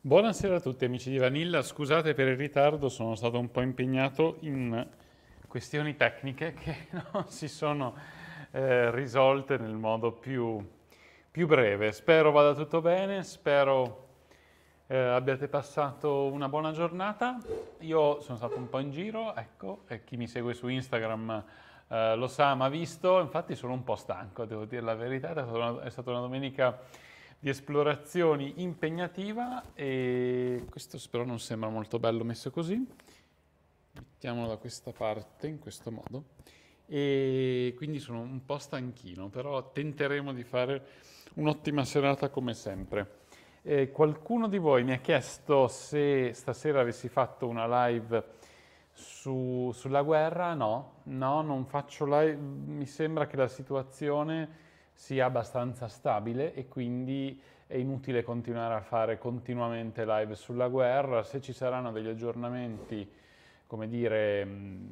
Buonasera a tutti amici di Vanilla, scusate per il ritardo, sono stato un po' impegnato in questioni tecniche che non si sono eh, risolte nel modo più, più, breve. Spero vada tutto bene, spero eh, abbiate passato una buona giornata. Io sono stato un po' in giro, ecco, e chi mi segue su Instagram eh, lo sa, ma visto, infatti sono un po' stanco, devo dire la verità, è stata una, è stata una domenica di esplorazioni impegnativa e questo però non sembra molto bello messo così. Mettiamolo da questa parte in questo modo e quindi sono un po' stanchino, però tenteremo di fare un'ottima serata come sempre. Eh, qualcuno di voi mi ha chiesto se stasera avessi fatto una live su, sulla guerra, no, no, non faccio live, mi sembra che la situazione sia abbastanza stabile e quindi è inutile continuare a fare continuamente live sulla guerra. Se ci saranno degli aggiornamenti, come dire, mm,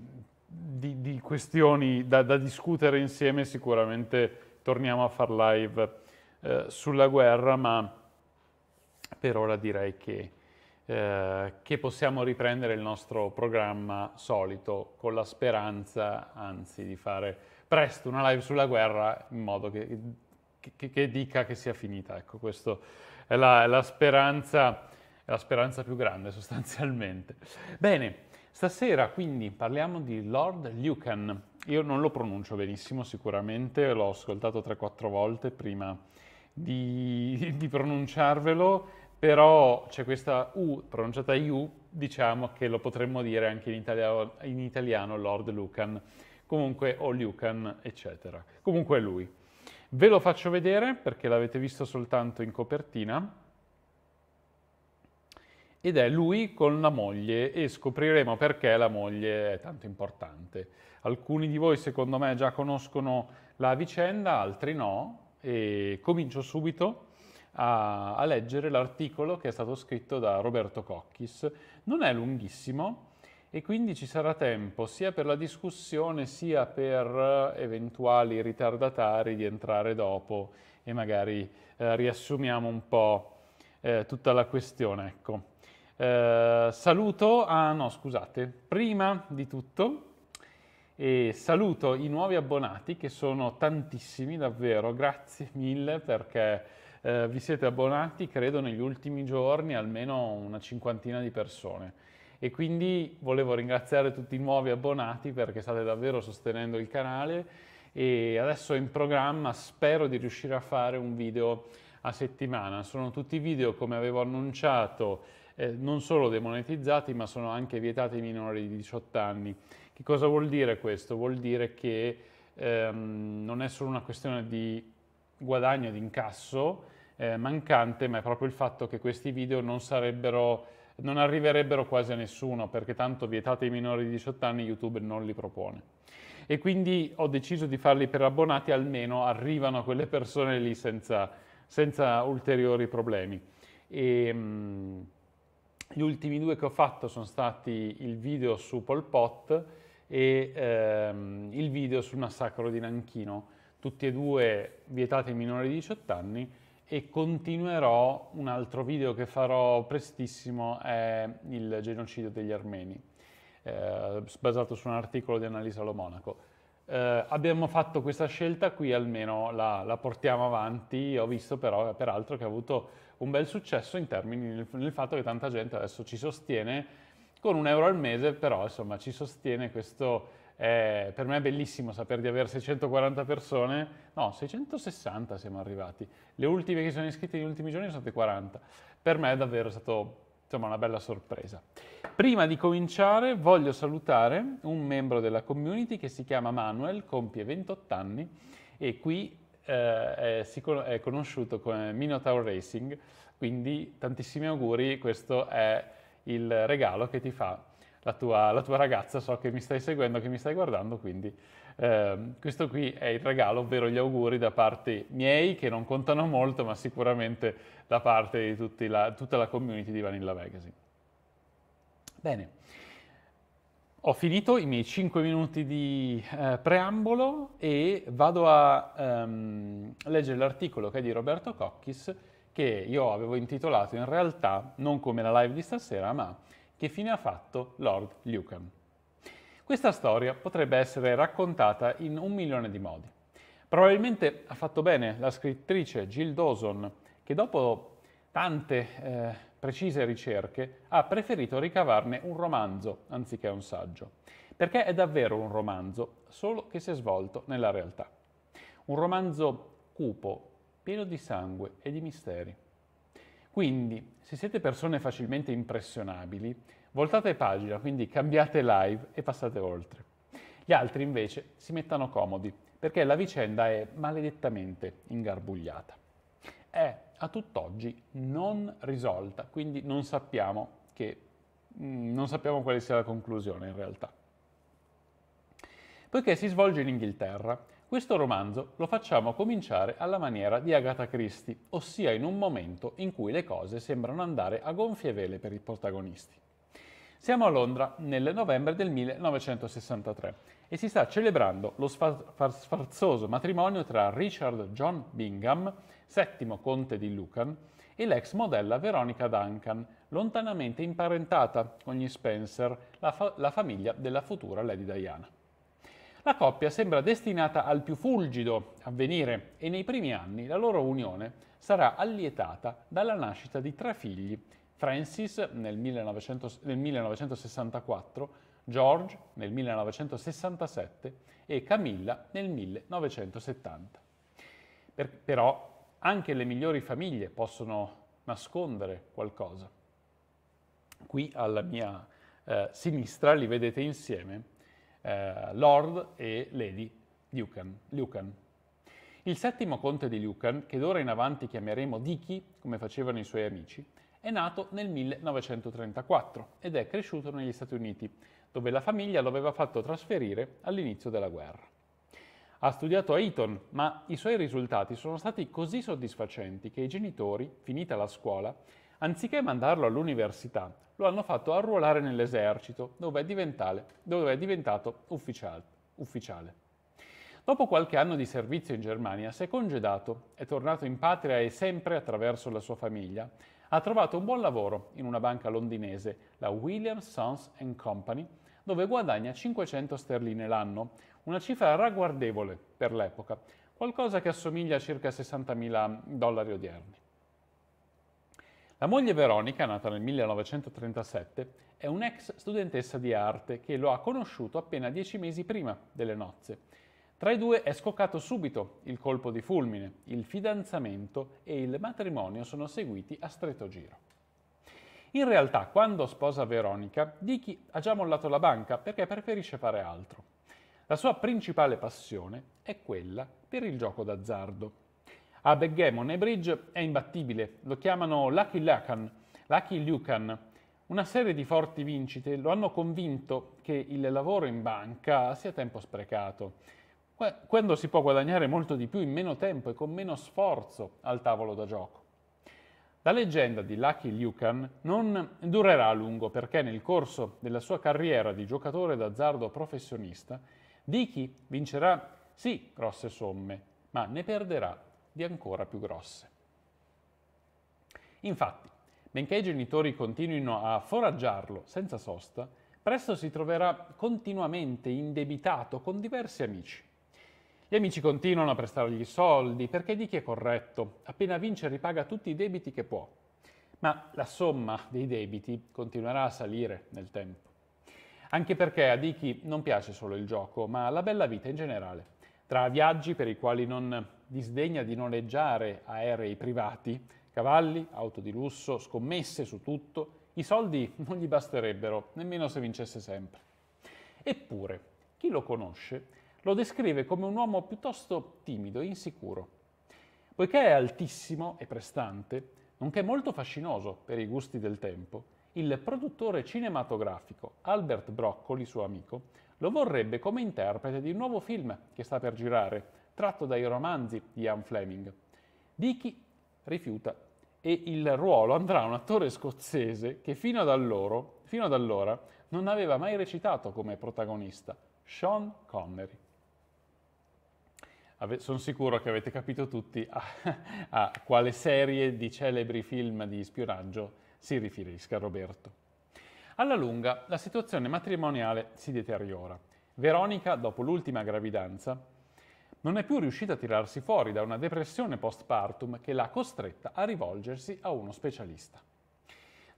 di, di questioni da, da, discutere insieme, sicuramente torniamo a far live eh, sulla guerra, ma per ora direi che, eh, che possiamo riprendere il nostro programma solito con la speranza, anzi, di fare presto una live sulla guerra in modo che, che, che dica che sia finita. Ecco, questa è la, la, speranza, la speranza più grande sostanzialmente. Bene, stasera quindi parliamo di Lord Lucan. Io non lo pronuncio benissimo sicuramente, l'ho ascoltato 3-4 volte prima di, di pronunciarvelo, però c'è questa U pronunciata IU, diciamo che lo potremmo dire anche in, italiano, in italiano Lord Lucan, comunque o Lucan, eccetera. Comunque è lui. Ve lo faccio vedere perché l'avete visto soltanto in copertina ed è lui con la moglie e scopriremo perché la moglie è tanto importante. Alcuni di voi secondo me già conoscono la vicenda, altri no e comincio subito a, a leggere l'articolo che è stato scritto da Roberto Cocchis. Non è lunghissimo, e quindi ci sarà tempo sia per la discussione sia per eh, eventuali ritardatari di entrare dopo e magari eh, riassumiamo un po' eh, tutta la questione. Ecco. Eh, saluto, ah no scusate, prima di tutto e saluto i nuovi abbonati che sono tantissimi davvero, grazie mille perché eh, vi siete abbonati credo negli ultimi giorni almeno una cinquantina di persone e quindi volevo ringraziare tutti i nuovi abbonati perché state davvero sostenendo il canale e adesso in programma, spero di riuscire a fare un video a settimana. Sono tutti video, come avevo annunciato, eh, non solo demonetizzati ma sono anche vietati ai minori di 18 anni. Che cosa vuol dire questo? Vuol dire che ehm, non è solo una questione di guadagno, di incasso eh, mancante, ma è proprio il fatto che questi video non sarebbero non arriverebbero quasi a nessuno perché tanto vietate i minori di 18 anni YouTube non li propone. E quindi ho deciso di farli per abbonati, almeno arrivano quelle persone lì senza, senza ulteriori problemi. E, mh, gli ultimi due che ho fatto sono stati il video su Pol Pot e ehm, il video sul massacro di Nanchino, tutti e due vietati ai minori di 18 anni e continuerò un altro video che farò prestissimo è il genocidio degli armeni eh, basato su un articolo di Annalisa Lo Monaco eh, abbiamo fatto questa scelta qui almeno la, la portiamo avanti ho visto però peraltro che ha avuto un bel successo in termini nel, nel fatto che tanta gente adesso ci sostiene con un euro al mese però insomma ci sostiene questo eh, per me è bellissimo sapere di avere 640 persone, no, 660 siamo arrivati, le ultime che sono iscritte negli ultimi giorni sono state 40, per me è davvero stato insomma, una bella sorpresa. Prima di cominciare voglio salutare un membro della community che si chiama Manuel, compie 28 anni e qui eh, è, è conosciuto come Minotaur Racing, quindi tantissimi auguri, questo è il regalo che ti fa la tua, la tua, ragazza, so che mi stai seguendo, che mi stai guardando, quindi eh, questo qui è il regalo, ovvero gli auguri da parte miei, che non contano molto, ma sicuramente da parte di la, tutta la community di Vanilla Magazine. Bene, ho finito i miei 5 minuti di eh, preambolo e vado a ehm, leggere l'articolo che è di Roberto Cocchis, che io avevo intitolato in realtà non come la live di stasera, ma che fine ha fatto Lord Lucan? Questa storia potrebbe essere raccontata in un milione di modi. Probabilmente ha fatto bene la scrittrice Jill Dawson, che dopo tante eh, precise ricerche ha preferito ricavarne un romanzo anziché un saggio, perché è davvero un romanzo, solo che si è svolto nella realtà. Un romanzo cupo, pieno di sangue e di misteri. Quindi, se siete persone facilmente impressionabili, voltate pagina, quindi cambiate live e passate oltre. Gli altri invece si mettano comodi, perché la vicenda è maledettamente ingarbugliata. È a tutt'oggi non risolta, quindi non sappiamo, che, mm, non sappiamo quale sia la conclusione in realtà. Poiché si svolge in Inghilterra, questo romanzo lo facciamo cominciare alla maniera di Agatha Christie, ossia in un momento in cui le cose sembrano andare a gonfie vele per i protagonisti. Siamo a Londra nel novembre del 1963 e si sta celebrando lo sfarzoso matrimonio tra Richard John Bingham, settimo conte di Lucan, e l'ex modella Veronica Duncan, lontanamente imparentata con gli Spencer, la, fa- la famiglia della futura Lady Diana la coppia sembra destinata al più fulgido avvenire e nei primi anni la loro unione sarà allietata dalla nascita di tre figli, Francis nel, 1900, nel 1964, George nel 1967 e Camilla nel 1970. Per, però anche le migliori famiglie possono nascondere qualcosa. Qui alla mia eh, sinistra li vedete insieme eh, Lord e Lady Lucan. Lucan. Il settimo conte di Lucan, che d'ora in avanti chiameremo Dicky, come facevano i suoi amici, è nato nel 1934 ed è cresciuto negli Stati Uniti, dove la famiglia lo aveva fatto trasferire all'inizio della guerra. Ha studiato a Eton, ma i suoi risultati sono stati così soddisfacenti che i genitori, finita la scuola, Anziché mandarlo all'università, lo hanno fatto arruolare nell'esercito, dove è, dove è diventato ufficiale, ufficiale. Dopo qualche anno di servizio in Germania si è congedato, è tornato in patria e sempre attraverso la sua famiglia ha trovato un buon lavoro in una banca londinese, la Williams Sons Company, dove guadagna 500 sterline l'anno, una cifra ragguardevole per l'epoca, qualcosa che assomiglia a circa 60.000 dollari odierni. La moglie Veronica, nata nel 1937, è un'ex studentessa di arte che lo ha conosciuto appena dieci mesi prima delle nozze. Tra i due è scoccato subito il colpo di fulmine, il fidanzamento e il matrimonio sono seguiti a stretto giro. In realtà, quando sposa Veronica, Dicky ha già mollato la banca perché preferisce fare altro. La sua principale passione è quella per il gioco d'azzardo. A Backgammon e Bridge è imbattibile, lo chiamano Lucky Lucan, Lucky Lucan. Una serie di forti vincite lo hanno convinto che il lavoro in banca sia tempo sprecato, quando si può guadagnare molto di più in meno tempo e con meno sforzo al tavolo da gioco. La leggenda di Lucky Lucan non durerà a lungo perché nel corso della sua carriera di giocatore d'azzardo professionista, Dicky vincerà sì grosse somme, ma ne perderà di ancora più grosse. Infatti, benché i genitori continuino a foraggiarlo senza sosta, presto si troverà continuamente indebitato con diversi amici. Gli amici continuano a prestargli soldi perché di chi è corretto, appena vince ripaga tutti i debiti che può, ma la somma dei debiti continuerà a salire nel tempo. Anche perché a Dicky non piace solo il gioco, ma la bella vita in generale. Tra viaggi per i quali non disdegna di noleggiare aerei privati, cavalli, auto di lusso, scommesse su tutto, i soldi non gli basterebbero, nemmeno se vincesse sempre. Eppure, chi lo conosce lo descrive come un uomo piuttosto timido e insicuro. Poiché è altissimo e prestante, nonché molto fascinoso per i gusti del tempo, il produttore cinematografico Albert Broccoli, suo amico, lo vorrebbe come interprete di un nuovo film che sta per girare, tratto dai romanzi di Ian Fleming. Dickey rifiuta e il ruolo andrà a un attore scozzese che fino ad, allora, fino ad allora non aveva mai recitato come protagonista, Sean Connery. Ave- sono sicuro che avete capito tutti a, a quale serie di celebri film di spionaggio si riferisca Roberto. Alla lunga la situazione matrimoniale si deteriora. Veronica, dopo l'ultima gravidanza, non è più riuscita a tirarsi fuori da una depressione postpartum che l'ha costretta a rivolgersi a uno specialista.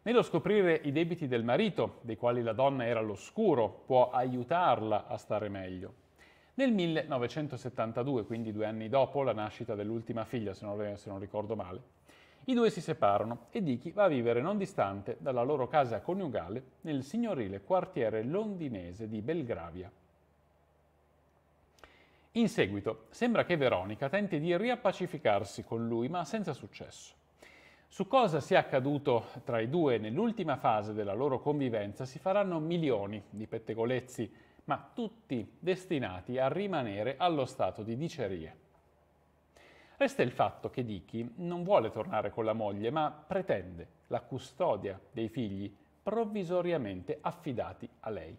Nello scoprire i debiti del marito, dei quali la donna era all'oscuro, può aiutarla a stare meglio. Nel 1972, quindi due anni dopo la nascita dell'ultima figlia, se non, se non ricordo male, i due si separano e Dicky va a vivere non distante dalla loro casa coniugale nel signorile quartiere londinese di Belgravia, in seguito, sembra che Veronica tenti di riappacificarsi con lui, ma senza successo. Su cosa sia accaduto tra i due nell'ultima fase della loro convivenza si faranno milioni di pettegolezzi, ma tutti destinati a rimanere allo stato di dicerie. Resta il fatto che Dicky non vuole tornare con la moglie, ma pretende la custodia dei figli provvisoriamente affidati a lei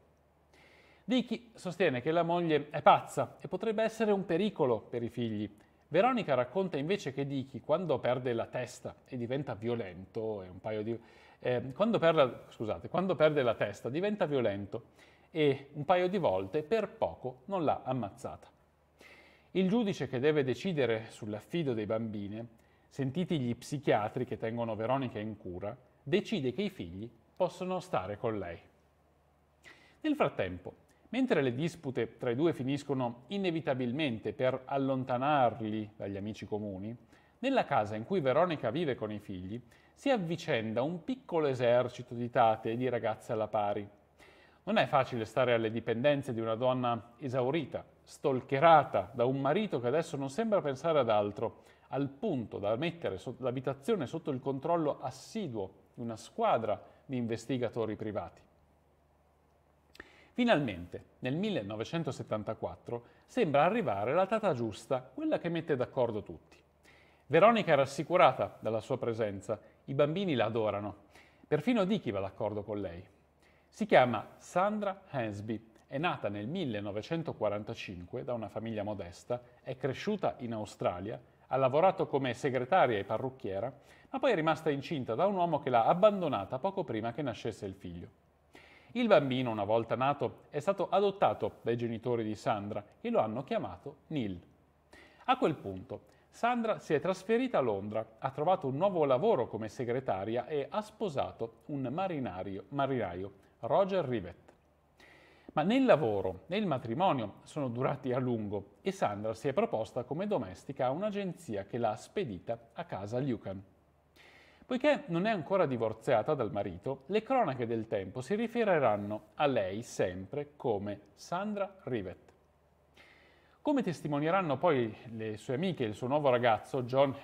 di chi sostiene che la moglie è pazza e potrebbe essere un pericolo per i figli. Veronica racconta invece che Dichi, quando perde la testa e diventa violento, di, eh, quando, perla, scusate, quando perde la testa diventa violento e un paio di volte per poco non l'ha ammazzata. Il giudice che deve decidere sull'affido dei bambini, sentiti gli psichiatri che tengono Veronica in cura, decide che i figli possono stare con lei. Nel frattempo, Mentre le dispute tra i due finiscono inevitabilmente per allontanarli dagli amici comuni, nella casa in cui Veronica vive con i figli si avvicenda un piccolo esercito di tate e di ragazze alla pari. Non è facile stare alle dipendenze di una donna esaurita, stolcherata da un marito che adesso non sembra pensare ad altro, al punto da mettere l'abitazione sotto il controllo assiduo di una squadra di investigatori privati. Finalmente, nel 1974, sembra arrivare la data giusta, quella che mette d'accordo tutti. Veronica è rassicurata dalla sua presenza, i bambini la adorano. Perfino Dicky va d'accordo con lei. Si chiama Sandra Hansby, è nata nel 1945 da una famiglia modesta, è cresciuta in Australia, ha lavorato come segretaria e parrucchiera, ma poi è rimasta incinta da un uomo che l'ha abbandonata poco prima che nascesse il figlio. Il bambino, una volta nato, è stato adottato dai genitori di Sandra e lo hanno chiamato Neil. A quel punto, Sandra si è trasferita a Londra, ha trovato un nuovo lavoro come segretaria e ha sposato un marinaio, Roger Rivet. Ma né il lavoro né il matrimonio sono durati a lungo e Sandra si è proposta come domestica a un'agenzia che l'ha spedita a casa Lucan. Poiché non è ancora divorziata dal marito, le cronache del tempo si riferiranno a lei sempre come Sandra Rivet. Come testimonieranno poi le sue amiche e il suo nuovo ragazzo John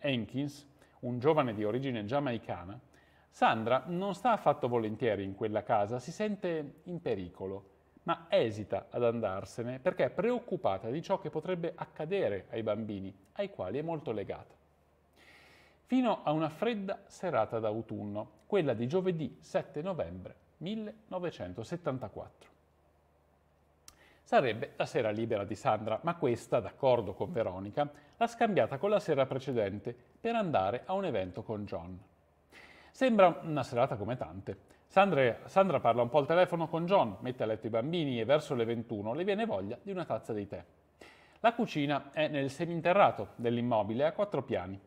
Hankins, un giovane di origine giamaicana, Sandra non sta affatto volentieri in quella casa, si sente in pericolo, ma esita ad andarsene perché è preoccupata di ciò che potrebbe accadere ai bambini, ai quali è molto legata fino a una fredda serata d'autunno, quella di giovedì 7 novembre 1974. Sarebbe la sera libera di Sandra, ma questa, d'accordo con Veronica, l'ha scambiata con la sera precedente per andare a un evento con John. Sembra una serata come tante. Sandra, Sandra, parla un po' al telefono con John, mette a letto i bambini e verso le 21 le viene voglia di una tazza di tè. La cucina è nel seminterrato dell'immobile a quattro piani.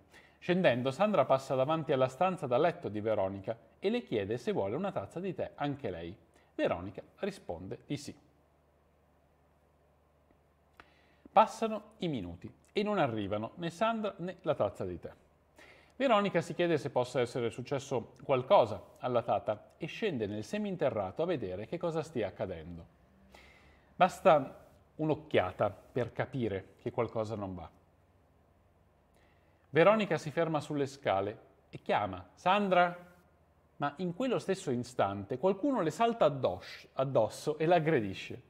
Scendendo, Sandra passa davanti alla stanza da letto di Veronica e le chiede se vuole una tazza di tè anche lei. Veronica risponde di sì. Passano i minuti e non arrivano né Sandra né la tazza di tè. Veronica si chiede se possa essere successo qualcosa alla tata e scende nel seminterrato a vedere che cosa stia accadendo. Basta un'occhiata per capire che qualcosa non va. Veronica si ferma sulle scale e chiama Sandra. Ma in quello stesso istante qualcuno le salta addosso, e l'aggredisce.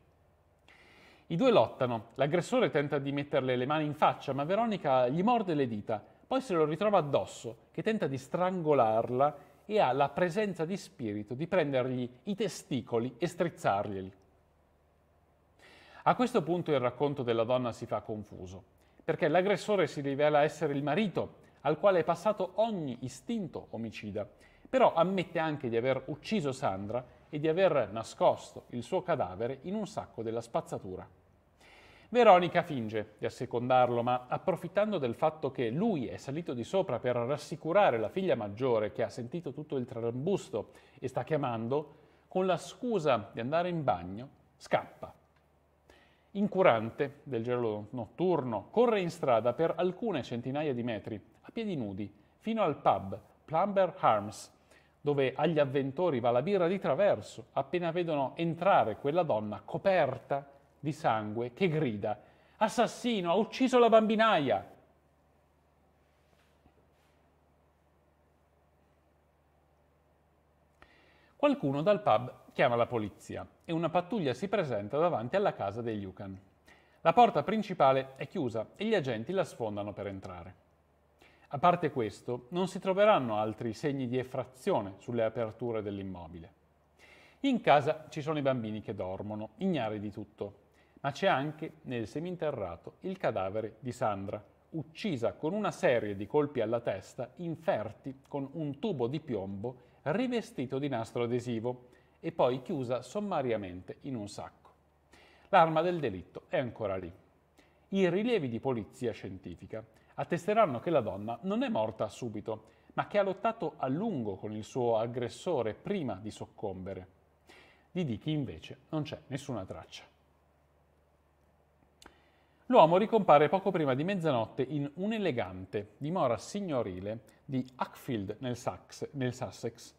I due lottano, l'aggressore tenta di metterle le mani in faccia, ma Veronica gli morde le dita, poi se lo ritrova addosso, che tenta di strangolarla e ha la presenza di spirito di prendergli i testicoli e strizzarglieli. A questo punto il racconto della donna si fa confuso perché l'aggressore si rivela essere il marito, al quale è passato ogni istinto omicida, però ammette anche di aver ucciso Sandra e di aver nascosto il suo cadavere in un sacco della spazzatura. Veronica finge di assecondarlo, ma approfittando del fatto che lui è salito di sopra per rassicurare la figlia maggiore che ha sentito tutto il trambusto e sta chiamando, con la scusa di andare in bagno, scappa incurante del gelo notturno, corre in strada per alcune centinaia di metri, a piedi nudi, fino al pub Plumber Harms, dove agli avventori va la birra di traverso, appena vedono entrare quella donna coperta di sangue che grida «Assassino, ha ucciso la bambinaia!» Qualcuno dal pub chiama la polizia e una pattuglia si presenta davanti alla casa degli Yukon. La porta principale è chiusa e gli agenti la sfondano per entrare. A parte questo, non si troveranno altri segni di effrazione sulle aperture dell'immobile. In casa ci sono i bambini che dormono, ignari di tutto, ma c'è anche nel seminterrato il cadavere di Sandra, uccisa con una serie di colpi alla testa inferti con un tubo di piombo rivestito di nastro adesivo e poi chiusa sommariamente in un sacco. L'arma del delitto è ancora lì. I rilievi di polizia scientifica attesteranno che la donna non è morta subito, ma che ha lottato a lungo con il suo aggressore prima di soccombere. Di Dicky invece non c'è nessuna traccia. L'uomo ricompare poco prima di mezzanotte in un'elegante dimora signorile di Hackfield nel, Sussex,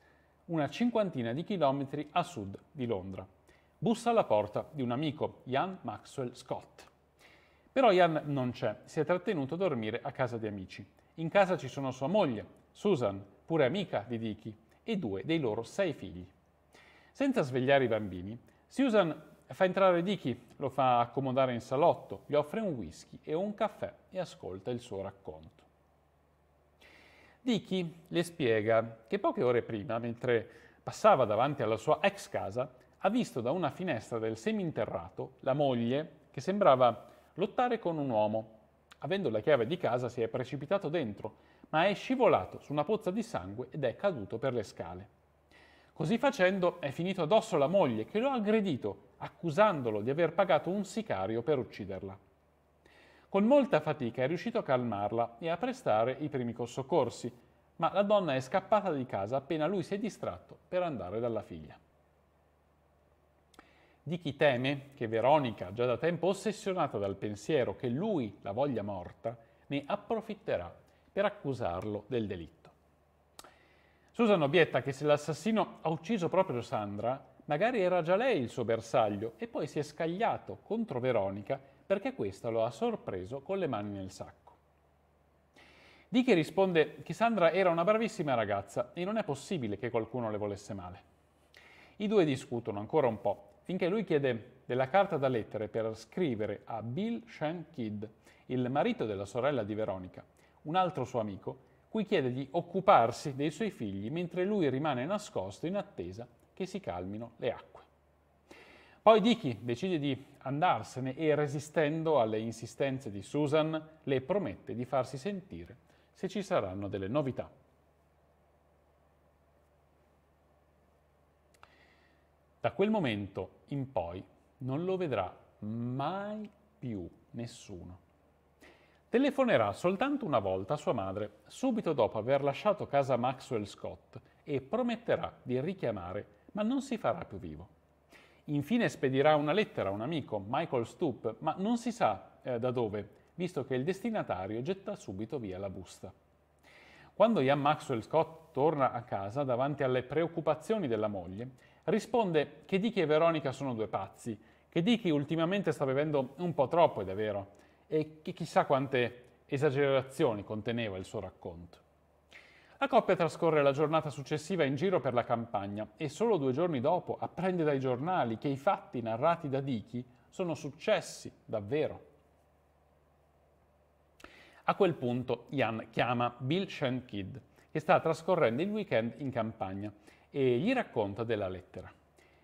una cinquantina di chilometri a sud di Londra. Bussa alla porta di un amico, Ian Maxwell Scott. Però Ian non c'è, si è trattenuto a dormire a casa di amici. In casa ci sono sua moglie, Susan, pure amica di Dicky, e due dei loro sei figli. Senza svegliare i bambini, Susan fa entrare Dicky, lo fa accomodare in salotto, gli offre un whisky e un caffè e ascolta il suo racconto. Dicky le spiega che poche ore prima, mentre passava davanti alla sua ex casa, ha visto da una finestra del seminterrato la moglie che sembrava lottare con un uomo. Avendo la chiave di casa si è precipitato dentro, ma è scivolato su una pozza di sangue ed è caduto per le scale. Così facendo è finito addosso la moglie che lo ha aggredito, accusandolo di aver pagato un sicario per ucciderla. Con molta fatica è riuscito a calmarla e a prestare i primi soccorsi, ma la donna è scappata di casa appena lui si è distratto per andare dalla figlia. Di chi teme che Veronica, già da tempo ossessionata dal pensiero che lui la voglia morta, ne approfitterà per accusarlo del delitto. Susan obietta che se l'assassino ha ucciso proprio Sandra, magari era già lei il suo bersaglio e poi si è scagliato contro Veronica perché questa lo ha sorpreso con le mani nel sacco. Dicky risponde che Sandra era una bravissima ragazza e non è possibile che qualcuno le volesse male. I due discutono ancora un po', finché lui chiede della carta da lettere per scrivere a Bill Shen Kidd, il marito della sorella di Veronica, un altro suo amico, cui chiede di occuparsi dei suoi figli mentre lui rimane nascosto in attesa che si calmino le acque. Poi Dicky decide di andarsene e resistendo alle insistenze di Susan le promette di farsi sentire se ci saranno delle novità. Da quel momento in poi non lo vedrà mai più nessuno. Telefonerà soltanto una volta a sua madre, subito dopo aver lasciato casa Maxwell Scott, e prometterà di richiamare, ma non si farà più vivo. Infine spedirà una lettera a un amico, Michael Stoop, ma non si sa eh, da dove, visto che il destinatario getta subito via la busta. Quando Ian Maxwell Scott torna a casa davanti alle preoccupazioni della moglie, risponde che Dicky e Veronica sono due pazzi, che Dicky ultimamente sta bevendo un po' troppo, ed è vero, e che chissà quante esagerazioni conteneva il suo racconto. La coppia trascorre la giornata successiva in giro per la campagna e solo due giorni dopo apprende dai giornali che i fatti narrati da Dichi sono successi davvero. A quel punto Jan chiama Bill Shankid, che sta trascorrendo il weekend in campagna, e gli racconta della lettera.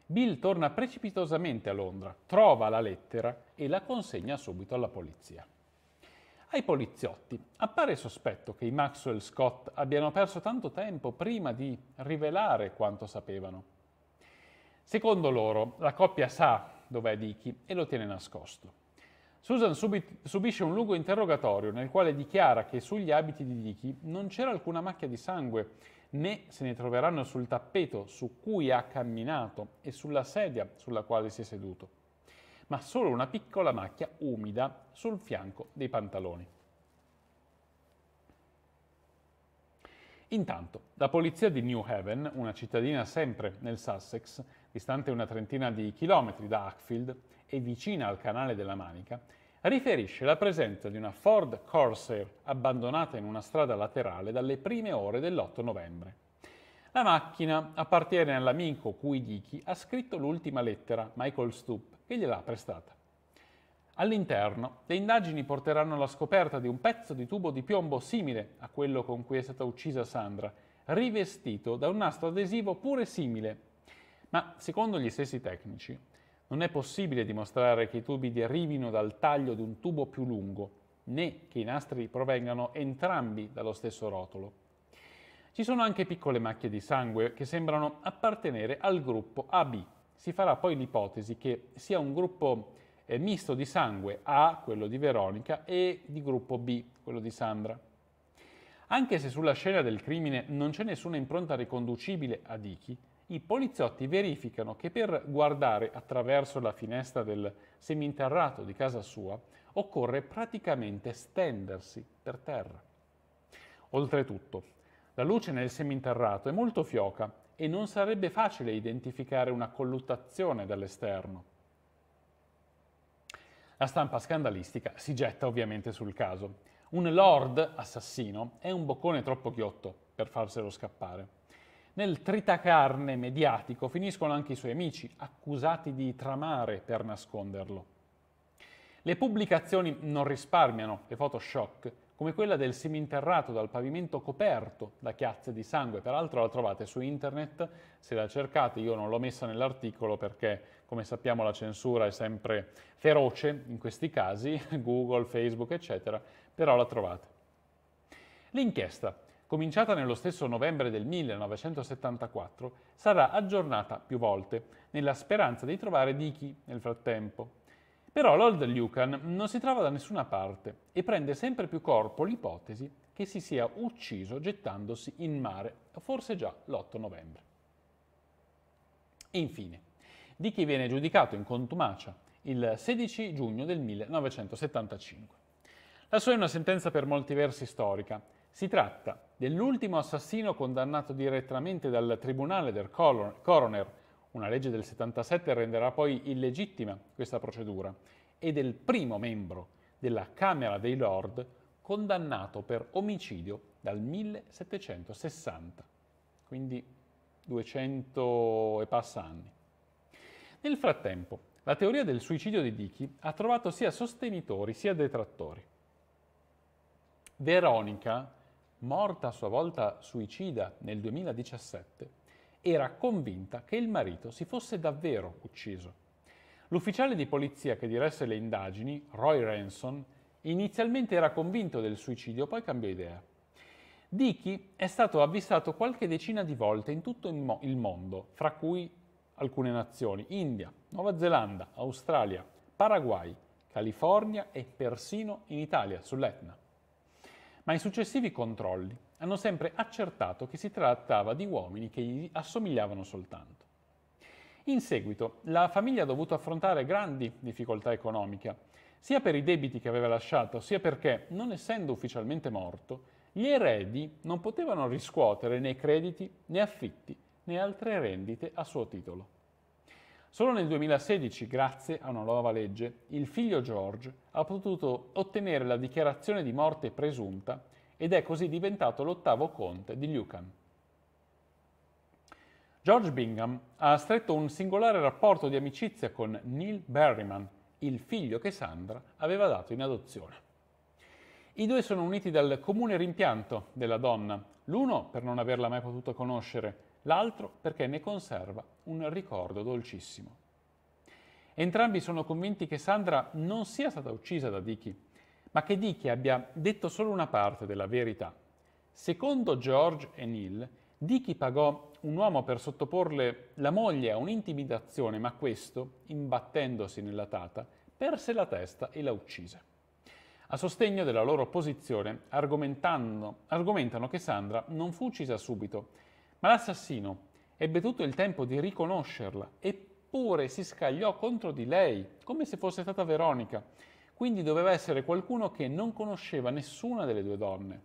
Bill torna precipitosamente a Londra, trova la lettera e la consegna subito alla polizia ai poliziotti. Appare sospetto che i Maxwell Scott abbiano perso tanto tempo prima di rivelare quanto sapevano. Secondo loro, la coppia sa dov'è Dickie e lo tiene nascosto. Susan subi- subisce un lungo interrogatorio nel quale dichiara che sugli abiti di Dickie non c'era alcuna macchia di sangue, né se ne troveranno sul tappeto su cui ha camminato e sulla sedia sulla quale si è seduto ma solo una piccola macchia umida sul fianco dei pantaloni. Intanto, la polizia di New Haven, una cittadina sempre nel Sussex, distante una trentina di chilometri da Hackfield e vicina al canale della Manica, riferisce la presenza di una Ford Corsair abbandonata in una strada laterale dalle prime ore dell'8 novembre. La macchina appartiene all'amico cui Dicky ha scritto l'ultima lettera, Michael Stoop, e gliel'ha prestata. All'interno, le indagini porteranno alla scoperta di un pezzo di tubo di piombo simile a quello con cui è stata uccisa Sandra, rivestito da un nastro adesivo pure simile. Ma, secondo gli stessi tecnici, non è possibile dimostrare che i tubi derivino dal taglio di un tubo più lungo, né che i nastri provengano entrambi dallo stesso rotolo. Ci sono anche piccole macchie di sangue che sembrano appartenere al gruppo AB, si farà poi l'ipotesi che sia un gruppo eh, misto di sangue A, quello di Veronica, e di gruppo B, quello di Sandra. Anche se sulla scena del crimine non c'è nessuna impronta riconducibile a Dichi, i poliziotti verificano che per guardare attraverso la finestra del seminterrato di casa sua occorre praticamente stendersi per terra. Oltretutto, la luce nel seminterrato è molto fioca e non sarebbe facile identificare una colluttazione dall'esterno. La stampa scandalistica si getta ovviamente sul caso. Un lord assassino è un boccone troppo ghiotto per farselo scappare. Nel tritacarne mediatico finiscono anche i suoi amici, accusati di tramare per nasconderlo. Le pubblicazioni non risparmiano le photoshock come quella del seminterrato dal pavimento coperto da chiazze di sangue. Peraltro la trovate su internet, se la cercate, io non l'ho messa nell'articolo perché, come sappiamo, la censura è sempre feroce in questi casi, Google, Facebook, eccetera, però la trovate. L'inchiesta, cominciata nello stesso novembre del 1974, sarà aggiornata più volte, nella speranza di trovare Dichi nel frattempo. Però l'Old Lucan non si trova da nessuna parte e prende sempre più corpo l'ipotesi che si sia ucciso gettandosi in mare, forse già l'8 novembre. Infine, di chi viene giudicato in contumacia il 16 giugno del 1975. La sua è una sentenza per molti versi storica. Si tratta dell'ultimo assassino condannato direttamente dal tribunale del coroner una legge del 77 renderà poi illegittima questa procedura ed è il primo membro della Camera dei Lord condannato per omicidio dal 1760, quindi 200 e passa anni. Nel frattempo, la teoria del suicidio di Dickey ha trovato sia sostenitori sia detrattori. Veronica, morta a sua volta suicida nel 2017, era convinta che il marito si fosse davvero ucciso. L'ufficiale di polizia che diresse le indagini, Roy Ranson, inizialmente era convinto del suicidio, poi cambiò idea. Dickey è stato avvistato qualche decina di volte in tutto il mondo, fra cui alcune nazioni, India, Nuova Zelanda, Australia, Paraguay, California e persino in Italia, sull'Etna. Ma i successivi controlli hanno sempre accertato che si trattava di uomini che gli assomigliavano soltanto. In seguito, la famiglia ha dovuto affrontare grandi difficoltà economiche, sia per i debiti che aveva lasciato, sia perché, non essendo ufficialmente morto, gli eredi non potevano riscuotere né crediti, né affitti, né altre rendite a suo titolo. Solo nel 2016, grazie a una nuova legge, il figlio George ha potuto ottenere la dichiarazione di morte presunta ed è così diventato l'ottavo conte di Lucan. George Bingham ha stretto un singolare rapporto di amicizia con Neil Berryman, il figlio che Sandra aveva dato in adozione. I due sono uniti dal comune rimpianto della donna, l'uno per non averla mai potuto conoscere, l'altro perché ne conserva un ricordo dolcissimo. Entrambi sono convinti che Sandra non sia stata uccisa da Dicky, ma che Dickey abbia detto solo una parte della verità. Secondo George e Neil, Dickey pagò un uomo per sottoporle la moglie a un'intimidazione, ma questo, imbattendosi nella tata, perse la testa e la uccise. A sostegno della loro posizione argomentano che Sandra non fu uccisa subito, ma l'assassino ebbe tutto il tempo di riconoscerla, eppure si scagliò contro di lei, come se fosse stata Veronica, quindi doveva essere qualcuno che non conosceva nessuna delle due donne.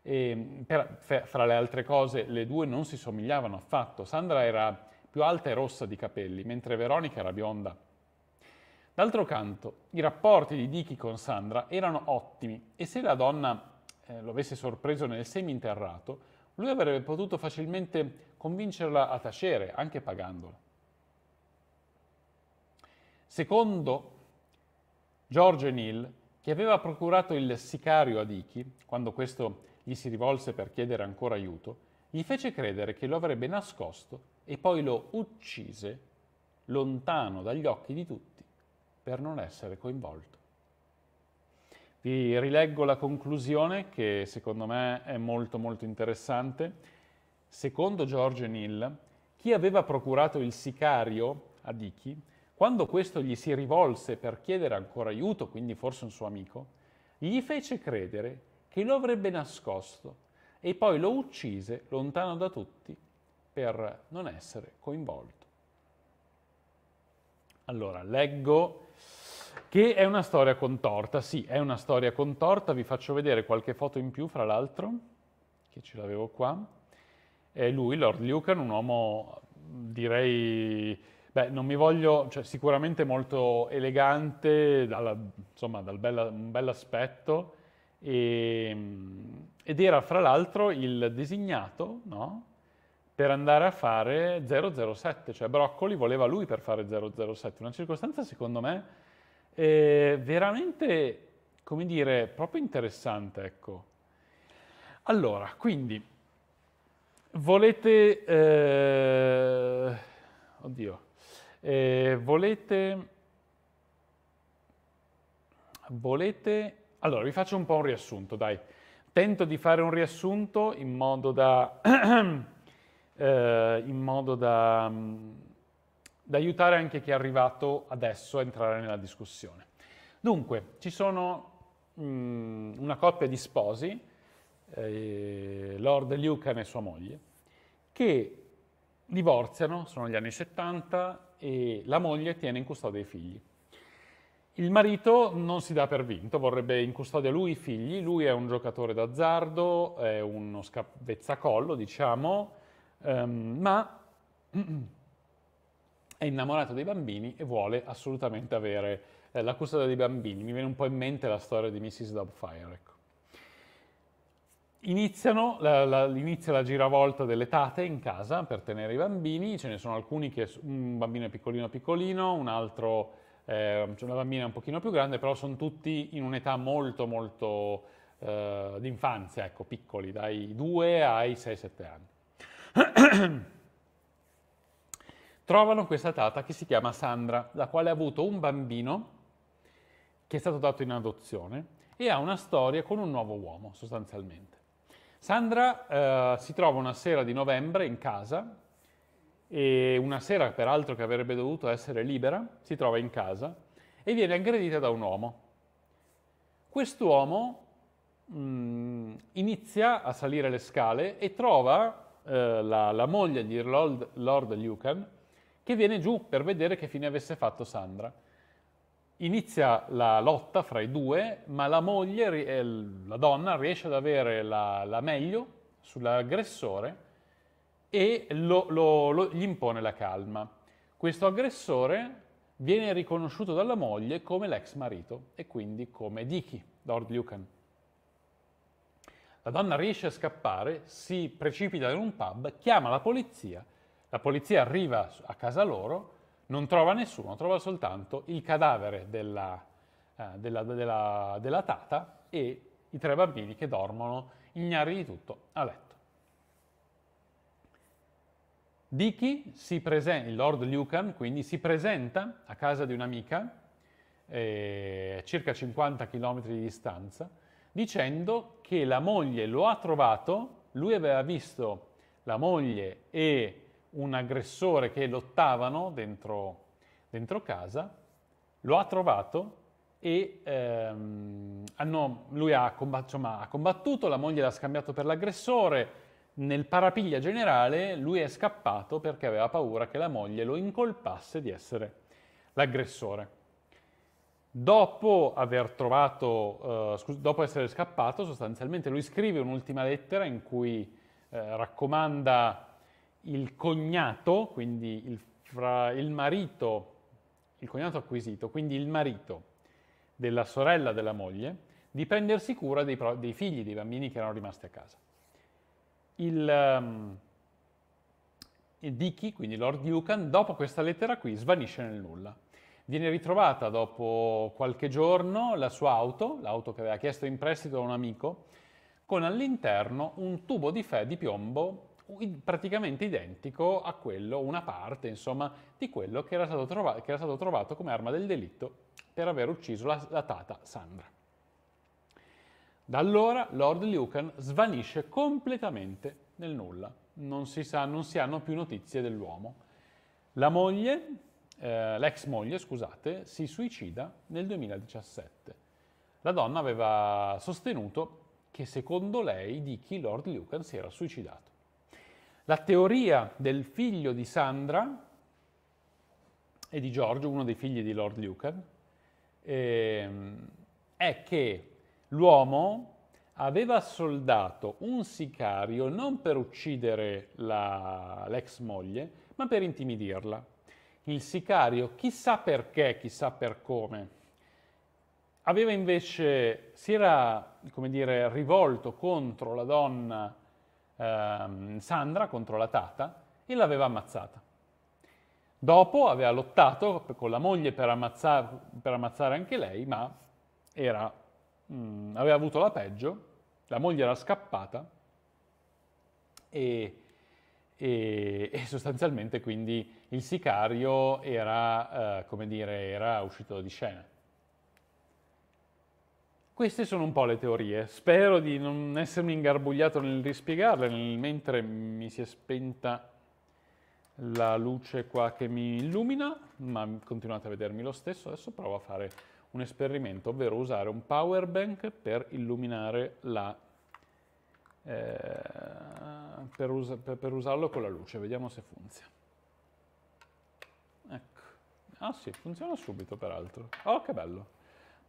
Per, fra le altre cose, le due non si somigliavano affatto. Sandra era più alta e rossa di capelli, mentre Veronica era bionda. D'altro canto, i rapporti di Dicky con Sandra erano ottimi e se la donna eh, lo avesse sorpreso nel seminterrato, lui avrebbe potuto facilmente convincerla a tacere, anche pagandola. Secondo George Neal, che aveva procurato il sicario a Iki, quando questo gli si rivolse per chiedere ancora aiuto, gli fece credere che lo avrebbe nascosto e poi lo uccise lontano dagli occhi di tutti per non essere coinvolto. Vi rileggo la conclusione che secondo me è molto molto interessante. Secondo George Neal, chi aveva procurato il sicario a Iki quando questo gli si rivolse per chiedere ancora aiuto, quindi forse un suo amico, gli fece credere che lo avrebbe nascosto e poi lo uccise lontano da tutti per non essere coinvolto. Allora, leggo che è una storia contorta, sì, è una storia contorta, vi faccio vedere qualche foto in più, fra l'altro, che ce l'avevo qua. È lui, Lord Lucan, un uomo, direi, Beh, non mi voglio, cioè, sicuramente molto elegante, dalla, insomma, dal bella, un bel aspetto, e, ehm, ed era fra l'altro il designato, no? per andare a fare 007, cioè Broccoli voleva lui per fare 007, una circostanza secondo me eh, veramente, come dire, proprio interessante, ecco. Allora, quindi, volete... Eh... Oddio. Eh, volete, volete, allora vi faccio un po' un riassunto, dai. Tento di fare un riassunto in modo da, eh, in modo da, mm, da aiutare anche chi è arrivato adesso a entrare nella discussione. Dunque, ci sono mh, mm, una coppia di sposi, eh, Lord Lucan e sua moglie, che divorziano, sono gli anni 70, e la moglie tiene in custodia i figli. Il marito non si dà per vinto, vorrebbe in custodia lui i figli, lui è un giocatore d'azzardo, è uno scavezzacollo, diciamo, ehm, ma è innamorato dei bambini e vuole assolutamente avere eh, la custodia dei bambini. Mi viene un po' in mente la storia di Mrs. Doubtfire, ecco. Iniziano, la, la, inizia la giravolta delle tate in casa per tenere i bambini, ce ne sono alcuni che un bambino è piccolino piccolino, un altro, eh, una bambina un pochino più grande, però sono tutti in un'età molto molto eh, d'infanzia, ecco, piccoli, dai 2 ai 6-7 anni. Trovano questa tata che si chiama Sandra, la quale ha avuto un bambino che è stato dato in adozione e ha una storia con un nuovo uomo sostanzialmente. Sandra eh, si trova una sera di novembre in casa e una sera peraltro che avrebbe dovuto essere libera, si trova in casa e viene aggredita da un uomo. Quest'uomo mh, mm, inizia a salire le scale e trova eh, la, la, moglie di Lord, Lord Lucan che viene giù per vedere che fine avesse fatto Sandra Inizia la lotta fra i due, ma la moglie, eh, la donna, riesce ad avere la, la meglio sull'aggressore e lo, lo, lo, gli impone la calma. Questo aggressore viene riconosciuto dalla moglie come l'ex marito e quindi come Dicky, Lord Lucan. La donna riesce a scappare, si precipita in un pub, chiama la polizia, la polizia arriva a casa loro, non trova nessuno, trova soltanto il cadavere della, eh, della, della, della tata e i tre bambini che dormono ignari di tutto a letto. Dicky, il Lord Lucan, quindi si presenta a casa di un'amica eh, a circa 50 km di distanza dicendo che la moglie lo ha trovato, lui aveva visto la moglie e un aggressore che lottavano dentro, dentro casa, lo ha trovato e ehm, hanno, lui ha, combat- insomma, ha combattuto, la moglie l'ha scambiato per l'aggressore, nel parapiglia generale lui è scappato perché aveva paura che la moglie lo incolpasse di essere l'aggressore. Dopo, aver trovato, eh, scus- dopo essere scappato, sostanzialmente lui scrive un'ultima lettera in cui eh, raccomanda il cognato, quindi il, fra, il marito, il cognato acquisito, quindi il marito della sorella della moglie, di prendersi cura dei, dei figli, dei bambini che erano rimasti a casa. Il, um, Dicky, quindi Lord Lucan, dopo questa lettera qui svanisce nel nulla. Viene ritrovata dopo qualche giorno la sua auto, l'auto che aveva chiesto in prestito a un amico, con all'interno un tubo di, fè di piombo praticamente identico a quello, una parte insomma, di quello che era stato, trovato, era stato trovato come arma del delitto per aver ucciso la, la tata Sandra. Da allora Lord Lucan svanisce completamente nel nulla, non si, sa, non si hanno più notizie dell'uomo. La moglie, eh, l'ex moglie, scusate, si suicida nel 2017. La donna aveva sostenuto che secondo lei di chi Lord Lucan si era suicidato. La teoria del figlio di Sandra e di Giorgio, uno dei figli di Lord Lucan, ehm, è che l'uomo aveva soldato un sicario non per uccidere l'ex moglie, ma per intimidirla. Il sicario, chissà perché, chissà per come, aveva invece, si era, come dire, rivolto contro la donna Ehm, Sandra contro la Tata e l'aveva ammazzata. Dopo aveva lottato con la moglie per, ammazzar, per ammazzare anche lei, ma era, mh, mm, aveva avuto la peggio, la moglie era scappata e, e, e sostanzialmente quindi il sicario era, eh, dire, era uscito di scena. Queste sono un po' le teorie. Spero di non essermi ingarbugliato nel rispiegarle, nel mentre mi si è spenta la luce qua che mi illumina, ma continuate a vedermi lo stesso. Adesso provo a fare un esperimento, ovvero usare un power bank per illuminare la... Eh, per, us per, per usarlo con la luce. Vediamo se funziona. Ecco. Ah sì, funziona subito peraltro. Oh, che bello.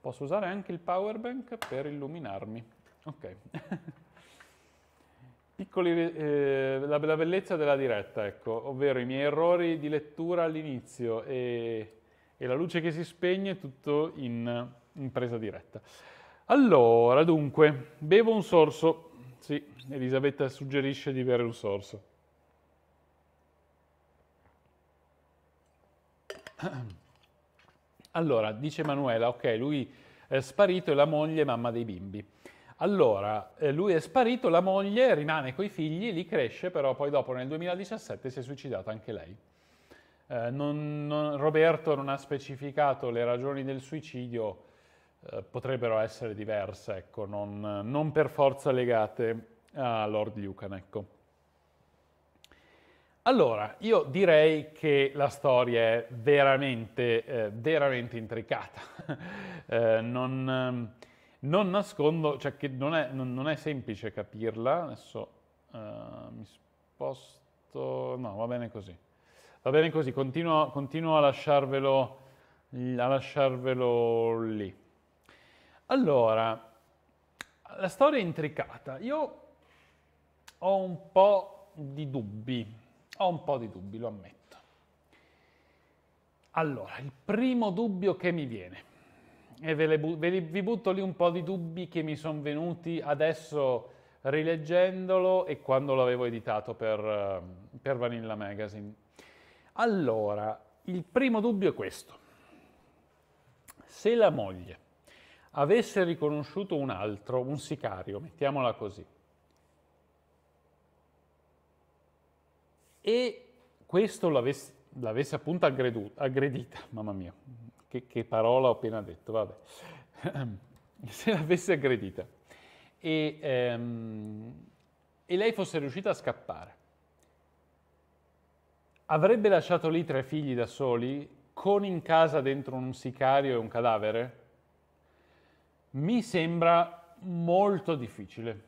Posso usare anche il power bank per illuminarmi. Ok. Piccoli, eh, la, la, bellezza della diretta, ecco, ovvero i miei errori di lettura all'inizio e, e, la luce che si spegne, tutto in, in presa diretta. Allora, dunque, bevo un sorso. Sì, Elisabetta suggerisce di bere un sorso. Allora, dice Emanuela, ok, lui è sparito e la moglie è mamma dei bimbi. Allora, eh, lui è sparito, la moglie rimane coi figli, li cresce, però poi dopo nel 2017 si è suicidata anche lei. Eh, non, non, Roberto non ha specificato le ragioni del suicidio, eh, potrebbero essere diverse, ecco, non, non, per forza legate a Lord Lucan. Ecco. Allora, io direi che la storia è veramente, eh, veramente intricata. eh, non, ehm, non, nascondo, cioè che non è, non, non è semplice capirla. Adesso eh, mi sposto... No, va bene così. Va bene così, continuo, continuo a, lasciarvelo, a lasciarvelo lì. Allora, la storia è intricata. Io ho un po' di dubbi ho un po' di dubbi, lo ammetto. Allora, il primo dubbio che mi viene, e ve, bu- ve li- vi butto lì un po' di dubbi che mi sono venuti adesso rileggendolo e quando l'avevo editato per, eh, per Vanilla Magazine. Allora, il primo dubbio è questo. Se la moglie avesse riconosciuto un altro, un sicario, mettiamola così, e questo l'avesse, appunto aggredita, aggredita, mamma mia, che, che, parola ho appena detto, vabbè, se l'avesse aggredita e, ehm, e lei fosse riuscita a scappare, avrebbe lasciato lì tre figli da soli con in casa dentro un sicario e un cadavere? Mi sembra molto difficile.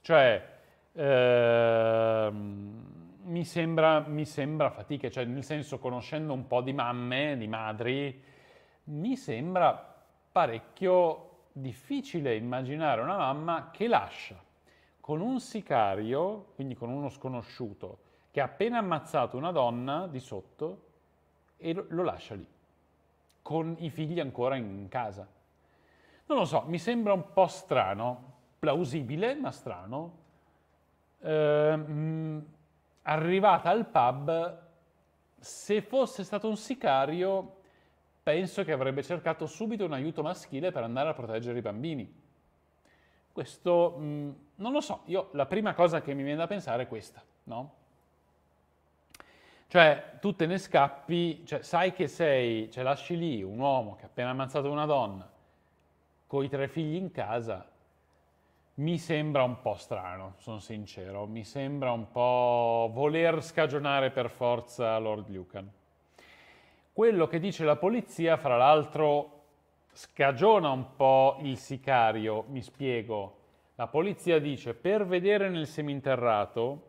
Cioè, ehm, mi sembra, mi sembra fatica, cioè nel senso conoscendo un po' di mamme, di madri, mi sembra parecchio difficile immaginare una mamma che lascia con un sicario, quindi con uno sconosciuto, che ha appena ammazzato una donna di sotto e lo, lascia lì, con i figli ancora in casa. Non lo so, mi sembra un po' strano, plausibile ma strano. Ehm, arrivata al pub, se fosse stato un sicario, penso che avrebbe cercato subito un aiuto maschile per andare a proteggere i bambini. Questo, mh, mm, non lo so, io la prima cosa che mi viene da pensare è questa, no? Cioè, tu te ne scappi, cioè, sai che sei, cioè lasci lì un uomo che ha appena ammazzato una donna, con i tre figli in casa, mi sembra un po' strano, sono sincero, mi sembra un po' voler scagionare per forza Lord Lucan. Quello che dice la polizia, fra l'altro, scagiona un po' il sicario, mi spiego. La polizia dice, per vedere nel seminterrato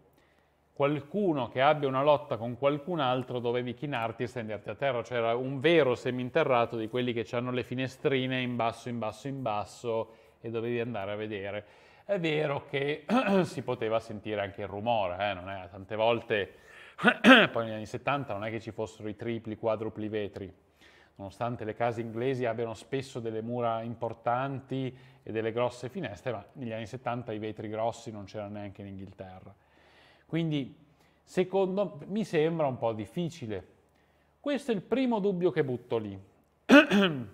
qualcuno che abbia una lotta con qualcun altro dovevi chinarti e stenderti a terra, c'era cioè, un vero seminterrato di quelli che hanno le finestrine in basso, in basso, in basso, e dovevi andare a vedere. È vero che si poteva sentire anche il rumore, eh? non è, tante volte, poi negli anni 70 non è che ci fossero i tripli, quadrupli vetri, nonostante le case inglesi abbiano spesso delle mura importanti e delle grosse finestre, ma negli anni 70 i vetri grossi non c'erano neanche in Inghilterra. Quindi, secondo mi sembra un po' difficile. Questo è il primo dubbio che butto lì.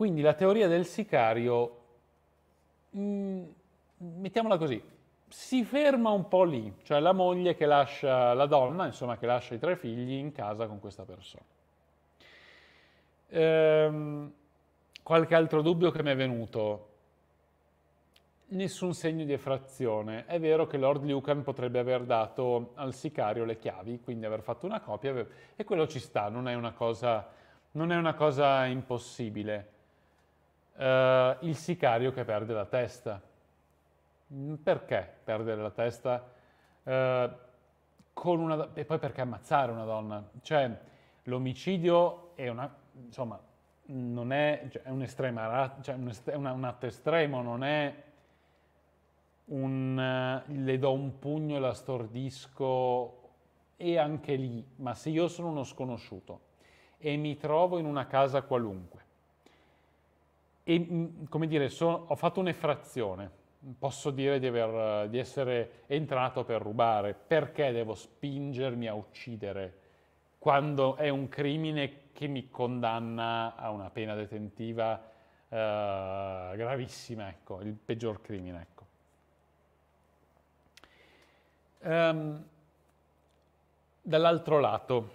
Quindi la teoria del sicario, mh, mm, mettiamola così, si ferma un po' lì, cioè la moglie che lascia, la donna, insomma, che lascia i tre figli in casa con questa persona. Ehm, qualche altro dubbio che mi è venuto? Nessun segno di effrazione. È vero che Lord Lucan potrebbe aver dato al sicario le chiavi, quindi aver fatto una copia, e quello ci sta, non è una cosa, non è una cosa impossibile eh, il sicario che perde la testa. Mm, perché perdere la testa? Eh, una, e poi perché ammazzare una donna? Cioè, l'omicidio è una, insomma, non è, cioè, è un, estrema, cioè, un, est- una, un atto estremo, non è un, uh, le do un pugno e la stordisco e anche lì, ma se io sono uno sconosciuto e mi trovo in una casa qualunque, e mm, come dire, so, ho fatto un'effrazione, posso dire di, aver, di, essere entrato per rubare, perché devo spingermi a uccidere quando è un crimine che mi condanna a una pena detentiva eh, gravissima, ecco, il peggior crimine. Ecco. Um, dall'altro lato,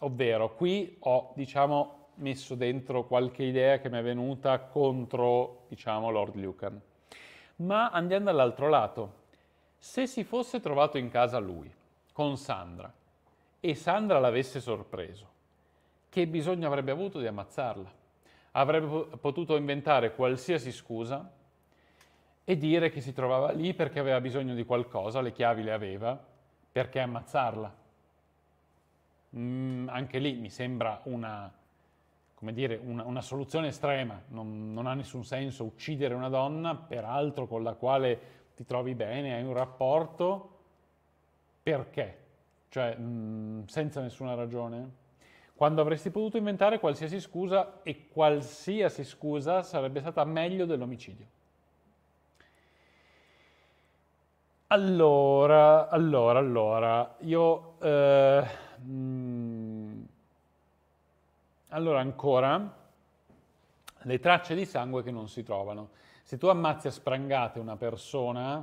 ovvero qui ho, diciamo, messo dentro qualche idea che mi è venuta contro, diciamo, Lord Lucan. Ma andiamo dall'altro lato. Se si fosse trovato in casa lui, con Sandra, e Sandra l'avesse sorpreso, che bisogno avrebbe avuto di ammazzarla? Avrebbe potuto inventare qualsiasi scusa e dire che si trovava lì perché aveva bisogno di qualcosa, le chiavi le aveva, perché ammazzarla? Mm, anche lì mi sembra una come dire, una, una soluzione estrema, non, non, ha nessun senso uccidere una donna, peraltro con la quale ti trovi bene, hai un rapporto, perché? Cioè, mh, mm, senza nessuna ragione? Quando avresti potuto inventare qualsiasi scusa e qualsiasi scusa sarebbe stata meglio dell'omicidio. Allora, allora, allora, io... Eh, mh, mm, allora ancora le tracce di sangue che non si trovano. Se tu ammazzi a sprangate una persona,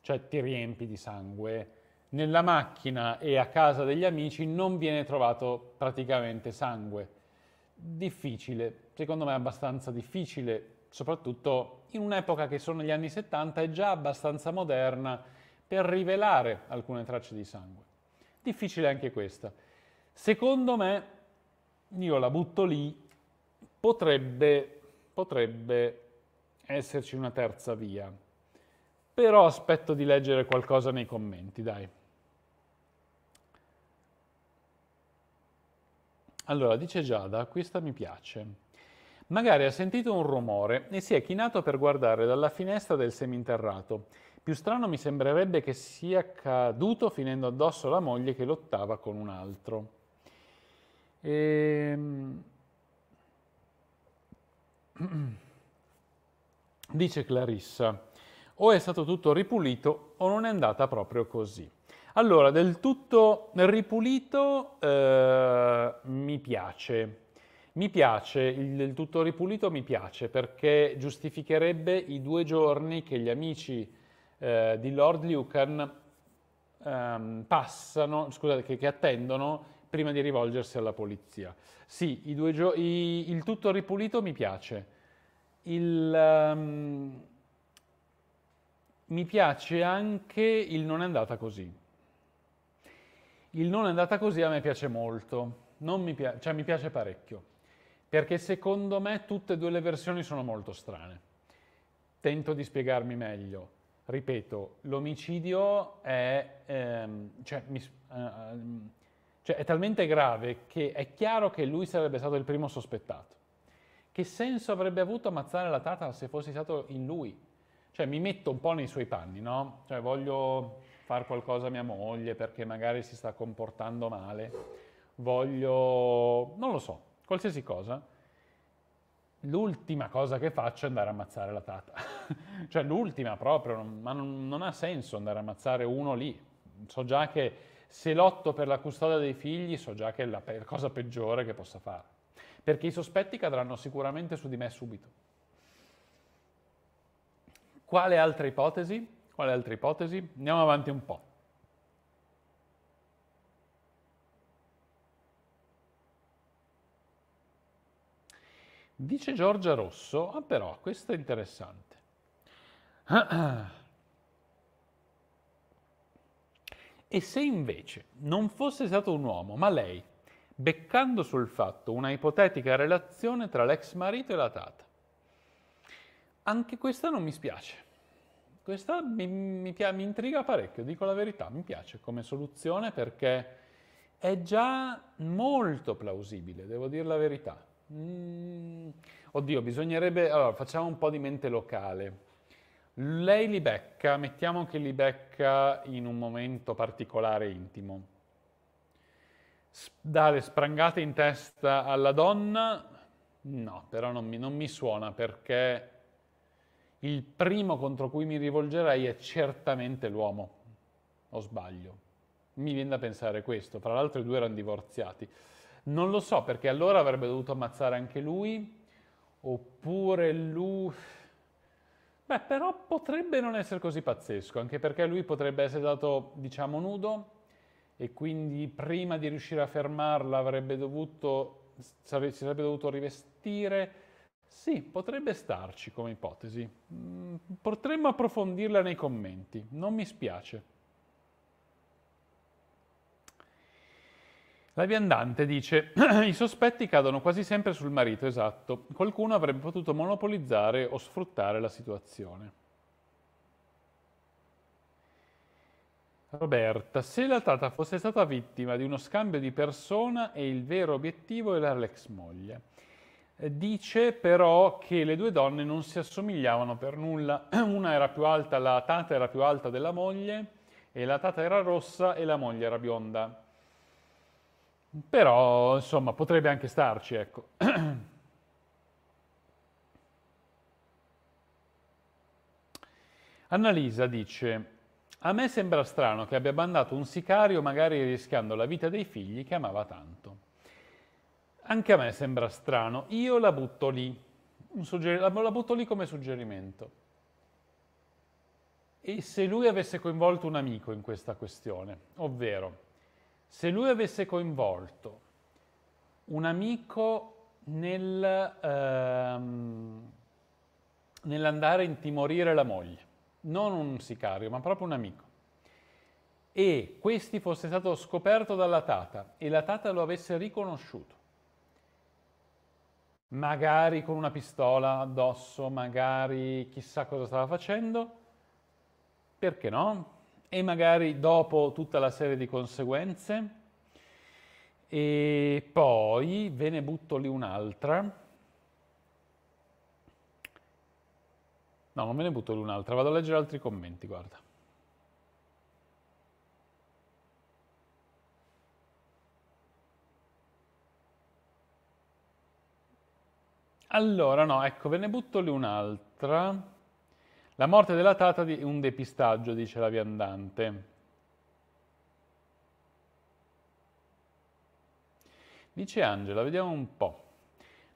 cioè ti riempi di sangue, nella macchina e a casa degli amici non viene trovato praticamente sangue. Difficile, secondo me abbastanza difficile, soprattutto in un'epoca che sono gli anni 70 è già abbastanza moderna per rivelare alcune tracce di sangue. Difficile anche questa. Secondo me io la butto lì, potrebbe, potrebbe esserci una terza via, però aspetto di leggere qualcosa nei commenti, dai. Allora, dice Giada, questa mi piace. Magari ha sentito un rumore e si è chinato per guardare dalla finestra del seminterrato. Più strano mi sembrerebbe che sia caduto finendo addosso la moglie che lottava con un altro. Ehm... Dice Clarissa, o è stato tutto ripulito o non è andata proprio così. Allora, del tutto ripulito eh, mi piace. Mi piace, il del tutto ripulito mi piace perché giustificherebbe i due giorni che gli amici eh, di Lord Lucan ehm, passano, scusate, che, che attendono prima di rivolgersi alla polizia. Sì, i, il tutto ripulito mi piace. Il, um, mi piace anche il non è andata così. Il non è andata così a me piace molto, mi piace, cioè mi piace parecchio, perché secondo me tutte e due le versioni sono molto strane. Tento di spiegarmi meglio. Ripeto, l'omicidio è... Ehm, cioè, mi, eh, ehm, cioè è talmente grave che è chiaro che lui sarebbe stato il primo sospettato. Che senso avrebbe avuto ammazzare la Tata se fossi stato in lui? Cioè mi metto un po' nei suoi panni, no? Cioè voglio fare qualcosa a mia moglie perché magari si sta comportando male, voglio... non lo so, qualsiasi cosa. L'ultima cosa che faccio è andare a ammazzare la Tata. cioè l'ultima proprio, ma non, non ha senso andare a ammazzare uno lì. So già che se lotto per la custodia dei figli so già che è la cosa peggiore che possa fare, perché i sospetti cadranno sicuramente su di me subito. Quale altra ipotesi? Quale altra ipotesi? Andiamo avanti un po'. Dice Giorgia Rosso, ah però, questo è interessante. Ah, ah. E se invece non fosse stato un uomo, ma lei, beccando sul fatto una ipotetica relazione tra l'ex marito e la tata? Anche questa non mi spiace. Questa mi, mi, mi intriga parecchio, dico la verità, mi piace come soluzione perché è già molto plausibile, devo dire la verità. Mm, oddio, bisognerebbe... Allora, facciamo un po' di mente locale. Lei li becca, mettiamo che li becca in un momento particolare intimo. Dà le sprangate in testa alla donna? No, però non mi, non mi suona perché il primo contro cui mi rivolgerei è certamente l'uomo, o sbaglio. Mi viene da pensare questo, fra l'altro i due erano divorziati. Non lo so perché allora avrebbe dovuto ammazzare anche lui, oppure lui... Beh, però potrebbe non essere così pazzesco, anche perché lui potrebbe essere stato, diciamo, nudo e quindi prima di riuscire a fermarla avrebbe dovuto, si sarebbe dovuto rivestire. Sì, potrebbe starci come ipotesi. Mm, potremmo approfondirla nei commenti, non mi spiace. La viandante dice, i sospetti cadono quasi sempre sul marito, esatto, qualcuno avrebbe potuto monopolizzare o sfruttare la situazione. Roberta, se la tata fosse stata vittima di uno scambio di persona e il vero obiettivo era l'ex moglie. Eh, dice però che le due donne non si assomigliavano per nulla, una era più alta, la tata era più alta della moglie e la tata era rossa e la moglie era bionda. Però, insomma, potrebbe anche starci, ecco. Annalisa dice, a me sembra strano che abbia mandato un sicario magari rischiando la vita dei figli che amava tanto. Anche a me sembra strano, io la butto lì, la butto lì come suggerimento. E se lui avesse coinvolto un amico in questa questione, ovvero se lui avesse coinvolto un amico nel, ehm, nell'andare a intimorire la moglie, non un sicario, ma proprio un amico, e questi fosse stato scoperto dalla Tata e la Tata lo avesse riconosciuto, magari con una pistola addosso, magari chissà cosa stava facendo, perché no? e magari dopo tutta la serie di conseguenze. E poi ve ne butto lì un'altra. No, non me ne butto lì un'altra, vado a leggere altri commenti, guarda. Allora, no, ecco, ve ne butto lì un'altra. La morte della tata è un depistaggio, dice la viandante. Dice Angela, vediamo un po'.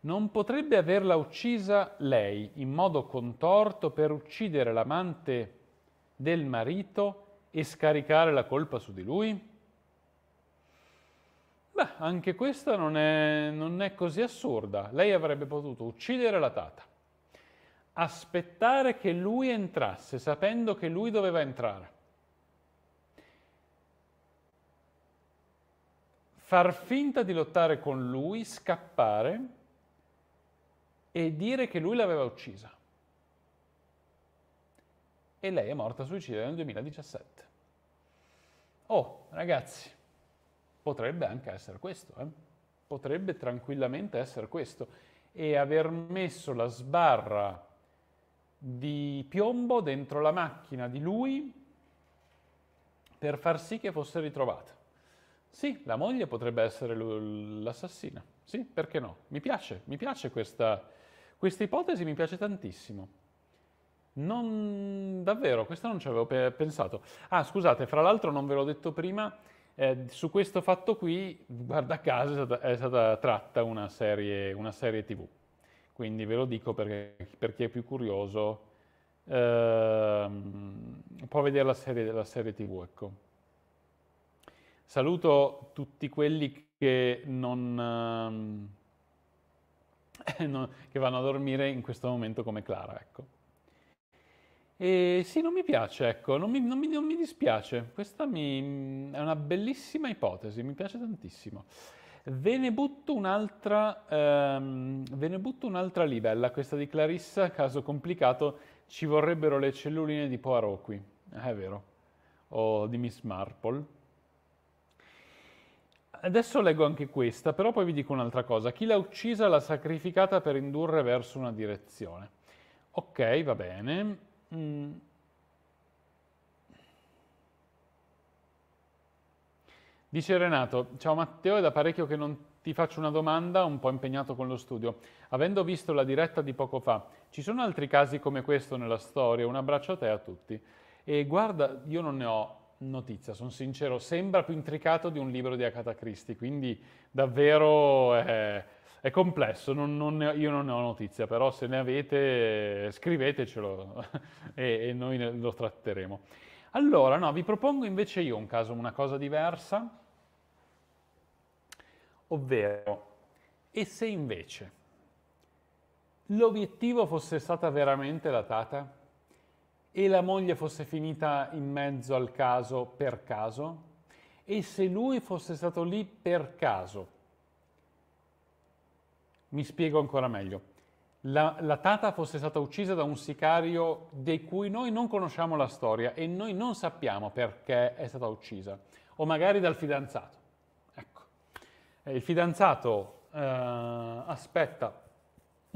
Non potrebbe averla uccisa lei in modo contorto per uccidere l'amante del marito e scaricare la colpa su di lui? Beh, anche questa non è, non è così assurda. Lei avrebbe potuto uccidere la tata aspettare che lui entrasse, sapendo che lui doveva entrare. Far finta di lottare con lui, scappare e dire che lui l'aveva uccisa. E lei è morta suicida nel 2017. Oh, ragazzi, potrebbe anche essere questo, eh? potrebbe tranquillamente essere questo. E aver messo la sbarra di piombo dentro la macchina di lui per far sì che fosse ritrovata. Sì, la moglie potrebbe essere l'assassina. Sì, perché no? Mi piace, mi piace questa, questa ipotesi, mi piace tantissimo. Non davvero, questa non ci avevo pe pensato. Ah, scusate, fra l'altro non ve l'ho detto prima, eh, su questo fatto qui, guarda caso, è stata, è stata tratta una serie, una serie TV quindi ve lo dico perché, per chi è più curioso ehm, può vedere la serie, la serie tv ecco. saluto tutti quelli che non, ehm, che vanno a dormire in questo momento come Clara ecco. e sì non mi piace ecco, non mi, non mi, non mi dispiace questa mi, è una bellissima ipotesi mi piace tantissimo Ve ne butto un'altra, ehm, ve ne butto un'altra libella, questa di Clarissa, caso complicato, ci vorrebbero le celluline di Poirot qui, eh, è vero, o di Miss Marple. Adesso leggo anche questa, però poi vi dico un'altra cosa. Chi l'ha uccisa l'ha sacrificata per indurre verso una direzione. Ok, va bene. Mm. Dice Renato, ciao Matteo, è da parecchio che non ti faccio una domanda, un po' impegnato con lo studio. Avendo visto la diretta di poco fa, ci sono altri casi come questo nella storia? Un abbraccio a te e a tutti. E guarda, io non ne ho notizia, sono sincero, sembra più intricato di un libro di Agatha Christie, quindi davvero è, è complesso, non, non ne, io non ne ho notizia, però se ne avete scrivetecelo e, e noi lo tratteremo. Allora, no, vi propongo invece io un caso, una cosa diversa, Ovvero, e se invece l'obiettivo fosse stata veramente la tata e la moglie fosse finita in mezzo al caso per caso? E se lui fosse stato lì per caso? Mi spiego ancora meglio. La, la, Tata fosse stata uccisa da un sicario di cui noi non conosciamo la storia e noi non sappiamo perché è stata uccisa, o magari dal fidanzato. Eh, il fidanzato eh, aspetta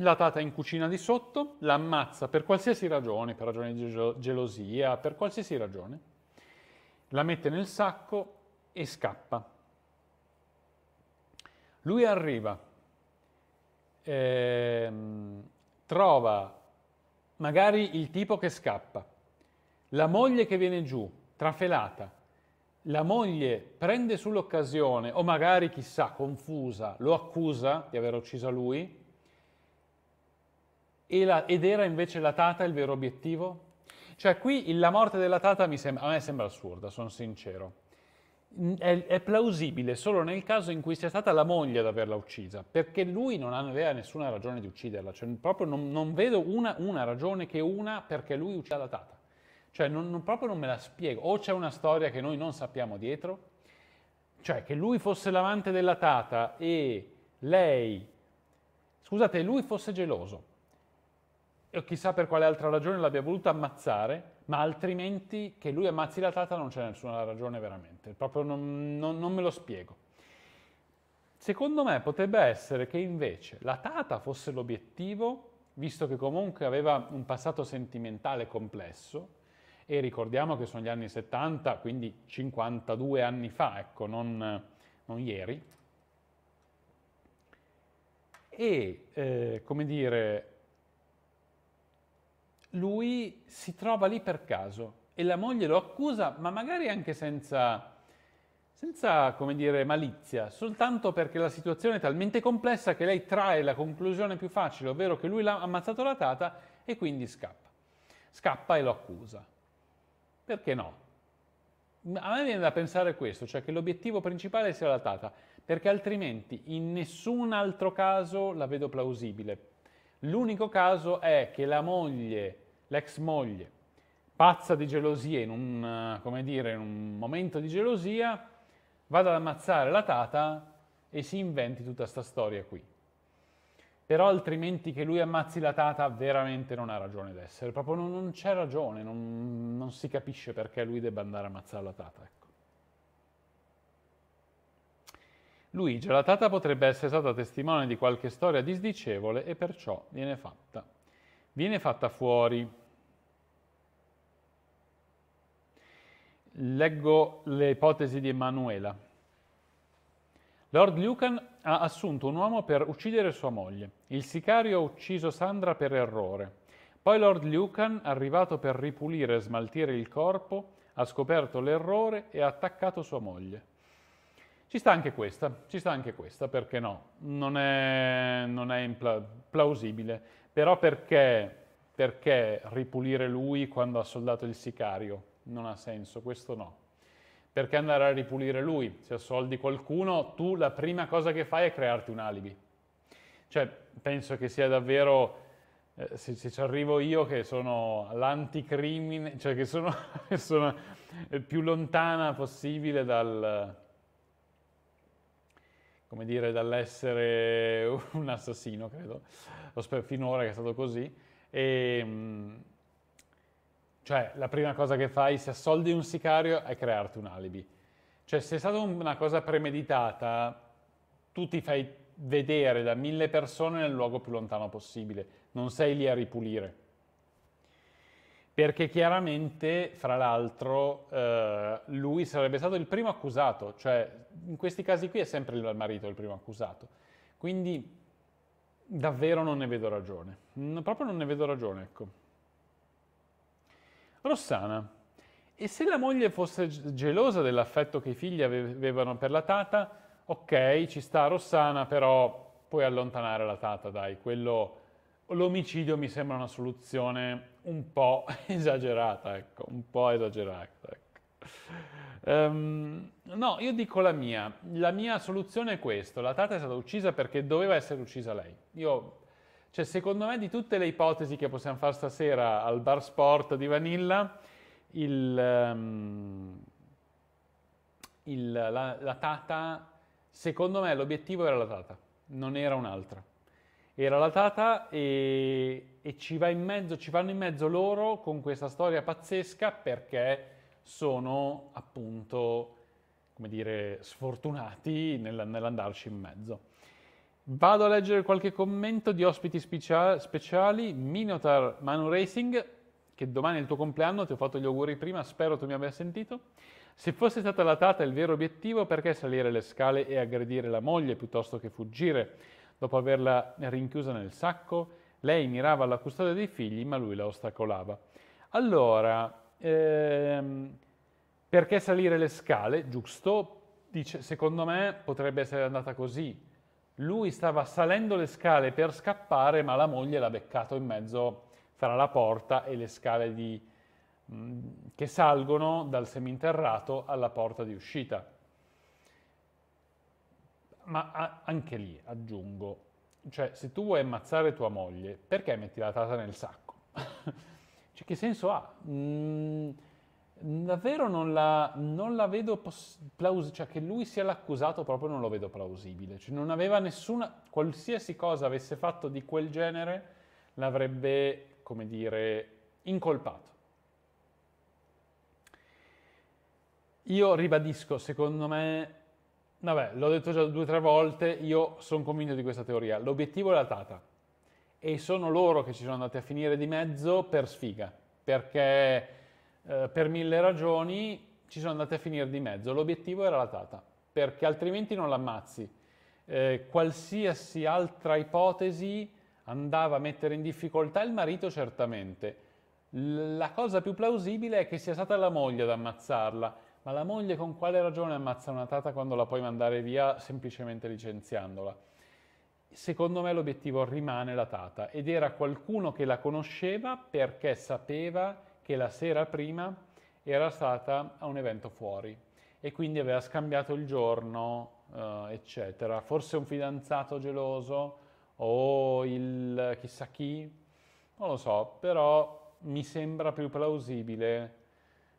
la tata in cucina di sotto, l'ammazza per qualsiasi ragione, per ragione di gelosia, per qualsiasi ragione, la mette nel sacco e scappa. Lui arriva, ehm, trova magari il tipo che scappa, la moglie che viene giù, trafelata, la moglie prende sull'occasione, o magari chissà, confusa, lo accusa di aver ucciso lui, la, ed era invece la tata il vero obiettivo? Cioè qui la morte della tata sembra, a me sembra assurda, sono sincero. È, è, plausibile solo nel caso in cui sia stata la moglie ad averla uccisa, perché lui non aveva nessuna ragione di ucciderla, cioè proprio non, non vedo una, una ragione che una perché lui uccida la tata. Cioè non, non, proprio non me la spiego. O c'è una storia che noi non sappiamo dietro, cioè che lui fosse l'amante della tata e lei, scusate, lui fosse geloso. E chissà per quale altra ragione l'abbia voluto ammazzare, ma altrimenti che lui ammazzi la tata non c'è nessuna ragione veramente. Proprio non, non, non me lo spiego. Secondo me potrebbe essere che invece la tata fosse l'obiettivo, visto che comunque aveva un passato sentimentale complesso, e ricordiamo che sono gli anni 70, quindi 52 anni fa, ecco, non, non ieri. E, eh, come dire, lui si trova lì per caso e la moglie lo accusa, ma magari anche senza, senza come dire, malizia, soltanto perché la situazione è talmente complessa che lei trae la conclusione più facile, ovvero che lui l'ha ammazzato la tata e quindi scappa. Scappa e lo accusa. Perché no? A me viene da pensare questo, cioè che l'obiettivo principale sia la data, perché altrimenti in nessun altro caso la vedo plausibile. L'unico caso è che la moglie, l'ex moglie, pazza di gelosia, in un, dire, in un momento di gelosia, vada ad ammazzare la tata e si inventi tutta questa storia qui però altrimenti che lui ammazzi la tata veramente non ha ragione d'essere, proprio non, non c'è ragione, non, non, si capisce perché lui debba andare a ammazzare la tata. Ecco. Luigi, la tata potrebbe essere stata testimone di qualche storia disdicevole e perciò viene fatta. Viene fatta fuori. Leggo le ipotesi di Emanuela. Lord Lucan ha assunto un uomo per uccidere sua moglie. Il sicario ha ucciso Sandra per errore. Poi Lord Lucan, arrivato per ripulire e smaltire il corpo, ha scoperto l'errore e ha attaccato sua moglie. Ci sta anche questa, ci sta anche questa, perché no? Non è, non è plausibile. Però perché, perché ripulire lui quando ha soldato il sicario? Non ha senso, questo no. Perché andare a ripulire lui? Se assoldi qualcuno, tu la prima cosa che fai è crearti un alibi. Cioè, penso che sia davvero, eh, se, se, ci arrivo io che sono l'anticrimine, cioè che sono, sono più lontana possibile dal, come dire, dall'essere un assassino, credo, o finora che è stato così, e, ehm, cioè la prima cosa che fai se assoldi un sicario è crearti un alibi. Cioè se è stata una cosa premeditata, tu ti fai vedere da mille persone nel luogo più lontano possibile, non sei lì a ripulire. Perché chiaramente, fra l'altro, eh, lui sarebbe stato il primo accusato, cioè in questi casi qui è sempre il marito il primo accusato. Quindi davvero non ne vedo ragione, no, proprio non ne vedo ragione, ecco. Rossana, e se la moglie fosse gelosa dell'affetto che i figli avevano per la tata, ok, ci sta Rossana, però puoi allontanare la tata, dai, quello... L'omicidio mi sembra una soluzione un po' esagerata, ecco, un po' esagerata. Ecco. Um, no, io dico la mia. La mia soluzione è questa. La tata è stata uccisa perché doveva essere uccisa lei. Io, cioè, secondo me di tutte le ipotesi che possiamo fare stasera al bar sport di Vanilla, il, um, il, la, la tata Secondo me l'obiettivo era la data, non era un'altra. Era la data e, e ci, va in mezzo, ci vanno in mezzo loro con questa storia pazzesca perché sono appunto, come dire, sfortunati nel, nell'andarci in mezzo. Vado a leggere qualche commento di ospiti specia- speciali. Minotaur Manu Racing, che domani è il tuo compleanno, ti ho fatto gli auguri prima, spero tu mi abbia sentito. Se fosse stata la tata il vero obiettivo, perché salire le scale e aggredire la moglie piuttosto che fuggire? Dopo averla rinchiusa nel sacco, lei mirava alla custodia dei figli, ma lui la ostacolava. Allora, ehm, perché salire le scale? Giusto, dice, secondo me potrebbe essere andata così. Lui stava salendo le scale per scappare, ma la moglie l'ha beccato in mezzo fra la porta e le scale di, Mm, che salgono dal seminterrato alla porta di uscita. Ma anche lì aggiungo, cioè se tu vuoi ammazzare tua moglie, perché metti la tata nel sacco? cioè, che senso ha? Mm, davvero non la, non la vedo plausibile, cioè che lui sia l'accusato proprio non lo vedo plausibile, cioè non aveva nessuna, qualsiasi cosa avesse fatto di quel genere l'avrebbe, come dire, incolpato Io ribadisco, secondo me, vabbè, l'ho detto già due o tre volte, io sono convinto di questa teoria. L'obiettivo è la Tata e sono loro che ci sono andati a finire di mezzo per sfiga, perché eh, per mille ragioni ci sono andati a finire di mezzo. L'obiettivo era la Tata, perché altrimenti non l'ammazzi. Eh, qualsiasi altra ipotesi andava a mettere in difficoltà il marito certamente. La cosa più plausibile è che sia stata la moglie ad ammazzarla ma la moglie con quale ragione ammazza una tata quando la puoi mandare via semplicemente licenziandola? Secondo me l'obiettivo rimane la tata ed era qualcuno che la conosceva perché sapeva che la sera prima era stata a un evento fuori e quindi aveva scambiato il giorno, eh, eccetera. Forse un fidanzato geloso o il chissà chi, non lo so, però mi sembra più plausibile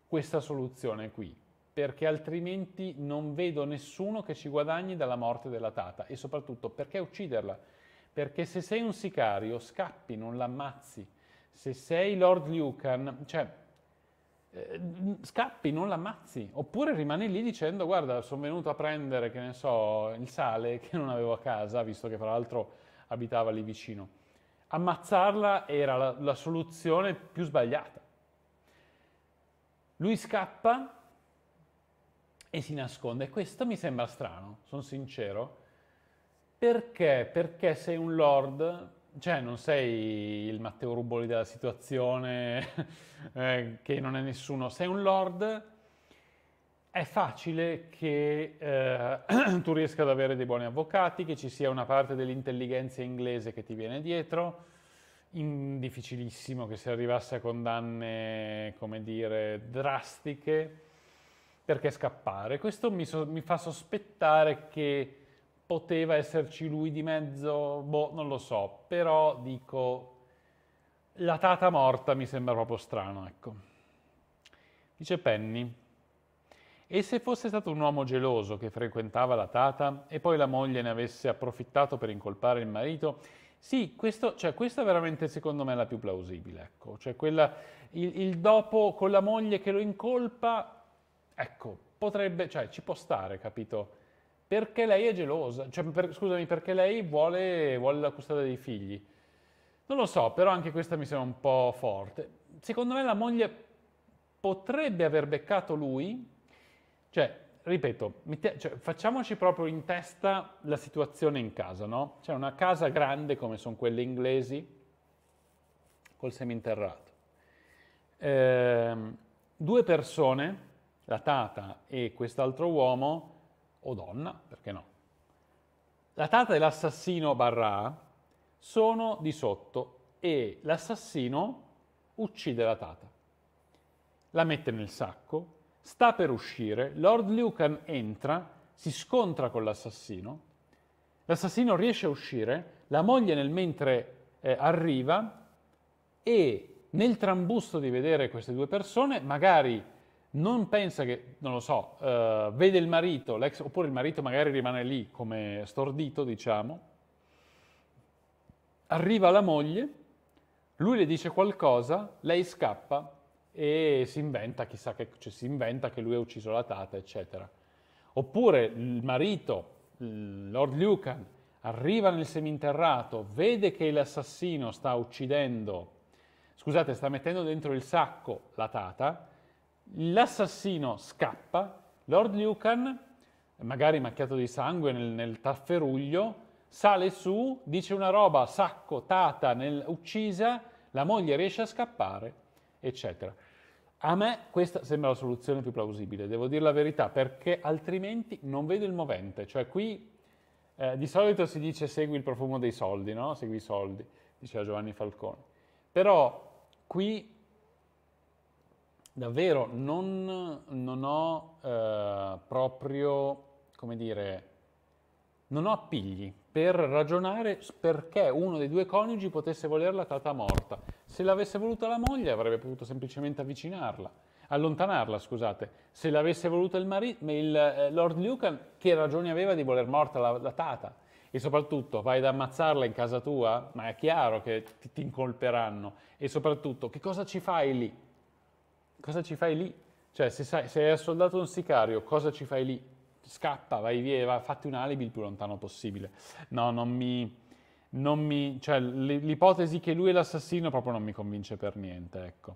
questa soluzione qui perché altrimenti non vedo nessuno che ci guadagni dalla morte della tata e soprattutto perché ucciderla? Perché se sei un sicario scappi, non l'ammazzi. Se sei Lord Lucan, cioè eh, scappi, non l'ammazzi. Oppure rimani lì dicendo guarda, sono venuto a prendere, che ne so, il sale che non avevo a casa, visto che fra l'altro abitava lì vicino. Ammazzarla era la, la soluzione più sbagliata. Lui scappa, e si nasconde. questo mi sembra strano, sono sincero. Perché? Perché sei un lord, cioè non sei il Matteo Ruboli della situazione, eh, che non è nessuno, sei un lord, è facile che eh, tu riesca ad avere dei buoni avvocati, che ci sia una parte dell'intelligenza inglese che ti viene dietro, in, difficilissimo che si arrivasse a condanne, come dire, drastiche, perché scappare. Questo mi, so, mi, fa sospettare che poteva esserci lui di mezzo, boh, non lo so, però dico, la tata morta mi sembra proprio strano, ecco. Dice Penny, e se fosse stato un uomo geloso che frequentava la tata e poi la moglie ne avesse approfittato per incolpare il marito, sì, questo, cioè, questa è veramente secondo me la più plausibile, ecco. Cioè quella, il, il dopo con la moglie che lo incolpa Ecco, potrebbe, cioè ci può stare, capito? Perché lei è gelosa, cioè, per, scusami, perché lei vuole, vuole la custodia dei figli. Non lo so, però anche questa mi sembra un po' forte. Secondo me la moglie potrebbe aver beccato lui, cioè, ripeto, te, cioè, facciamoci proprio in testa la situazione in casa, no? C'è una casa grande come sono quelle inglesi, col seminterrato. Eh, due persone la tata e quest'altro uomo, o donna, perché no? La tata e l'assassino barra sono di sotto e l'assassino uccide la tata. La mette nel sacco, sta per uscire, Lord Lucan entra, si scontra con l'assassino, l'assassino riesce a uscire, la moglie nel mentre eh, arriva e nel trambusto di vedere queste due persone magari non pensa che, non lo so, uh, vede il marito, l'ex, oppure il marito magari rimane lì come stordito, diciamo, arriva la moglie, lui le dice qualcosa, lei scappa e si inventa, chissà che, cioè, si inventa che lui ha ucciso la tata, eccetera. Oppure il marito, Lord Lucan, arriva nel seminterrato, vede che l'assassino sta uccidendo, scusate, sta mettendo dentro il sacco la tata, L'assassino scappa, Lord Lucan, magari macchiato di sangue nel, nel tafferuglio, sale su, dice una roba, sacco, tata, nel, uccisa, la moglie riesce a scappare, eccetera. A me questa sembra la soluzione più plausibile, devo dire la verità, perché altrimenti non vedo il movente. Cioè qui eh, di solito si dice segui il profumo dei soldi, no? Segui i soldi, diceva Giovanni Falcone. Però qui davvero non, non ho eh, proprio, come dire, non ho appigli per ragionare perché uno dei due coniugi potesse volerla tata morta. Se l'avesse voluta la moglie avrebbe potuto semplicemente avvicinarla, allontanarla, scusate. Se l'avesse voluta il, mari- il eh, Lord Lucan, che ragioni aveva di voler morta la, la, tata? E soprattutto, vai ad ammazzarla in casa tua? Ma è chiaro che ti, ti incolperanno. E soprattutto, che cosa ci fai lì? cosa ci fai lì? Cioè, se, sai, se hai assoldato un sicario, cosa ci fai lì? Scappa, vai via, vai, fatti un alibi il più lontano possibile. No, non mi... Non mi cioè, l'ipotesi che lui è l'assassino proprio non mi convince per niente, ecco.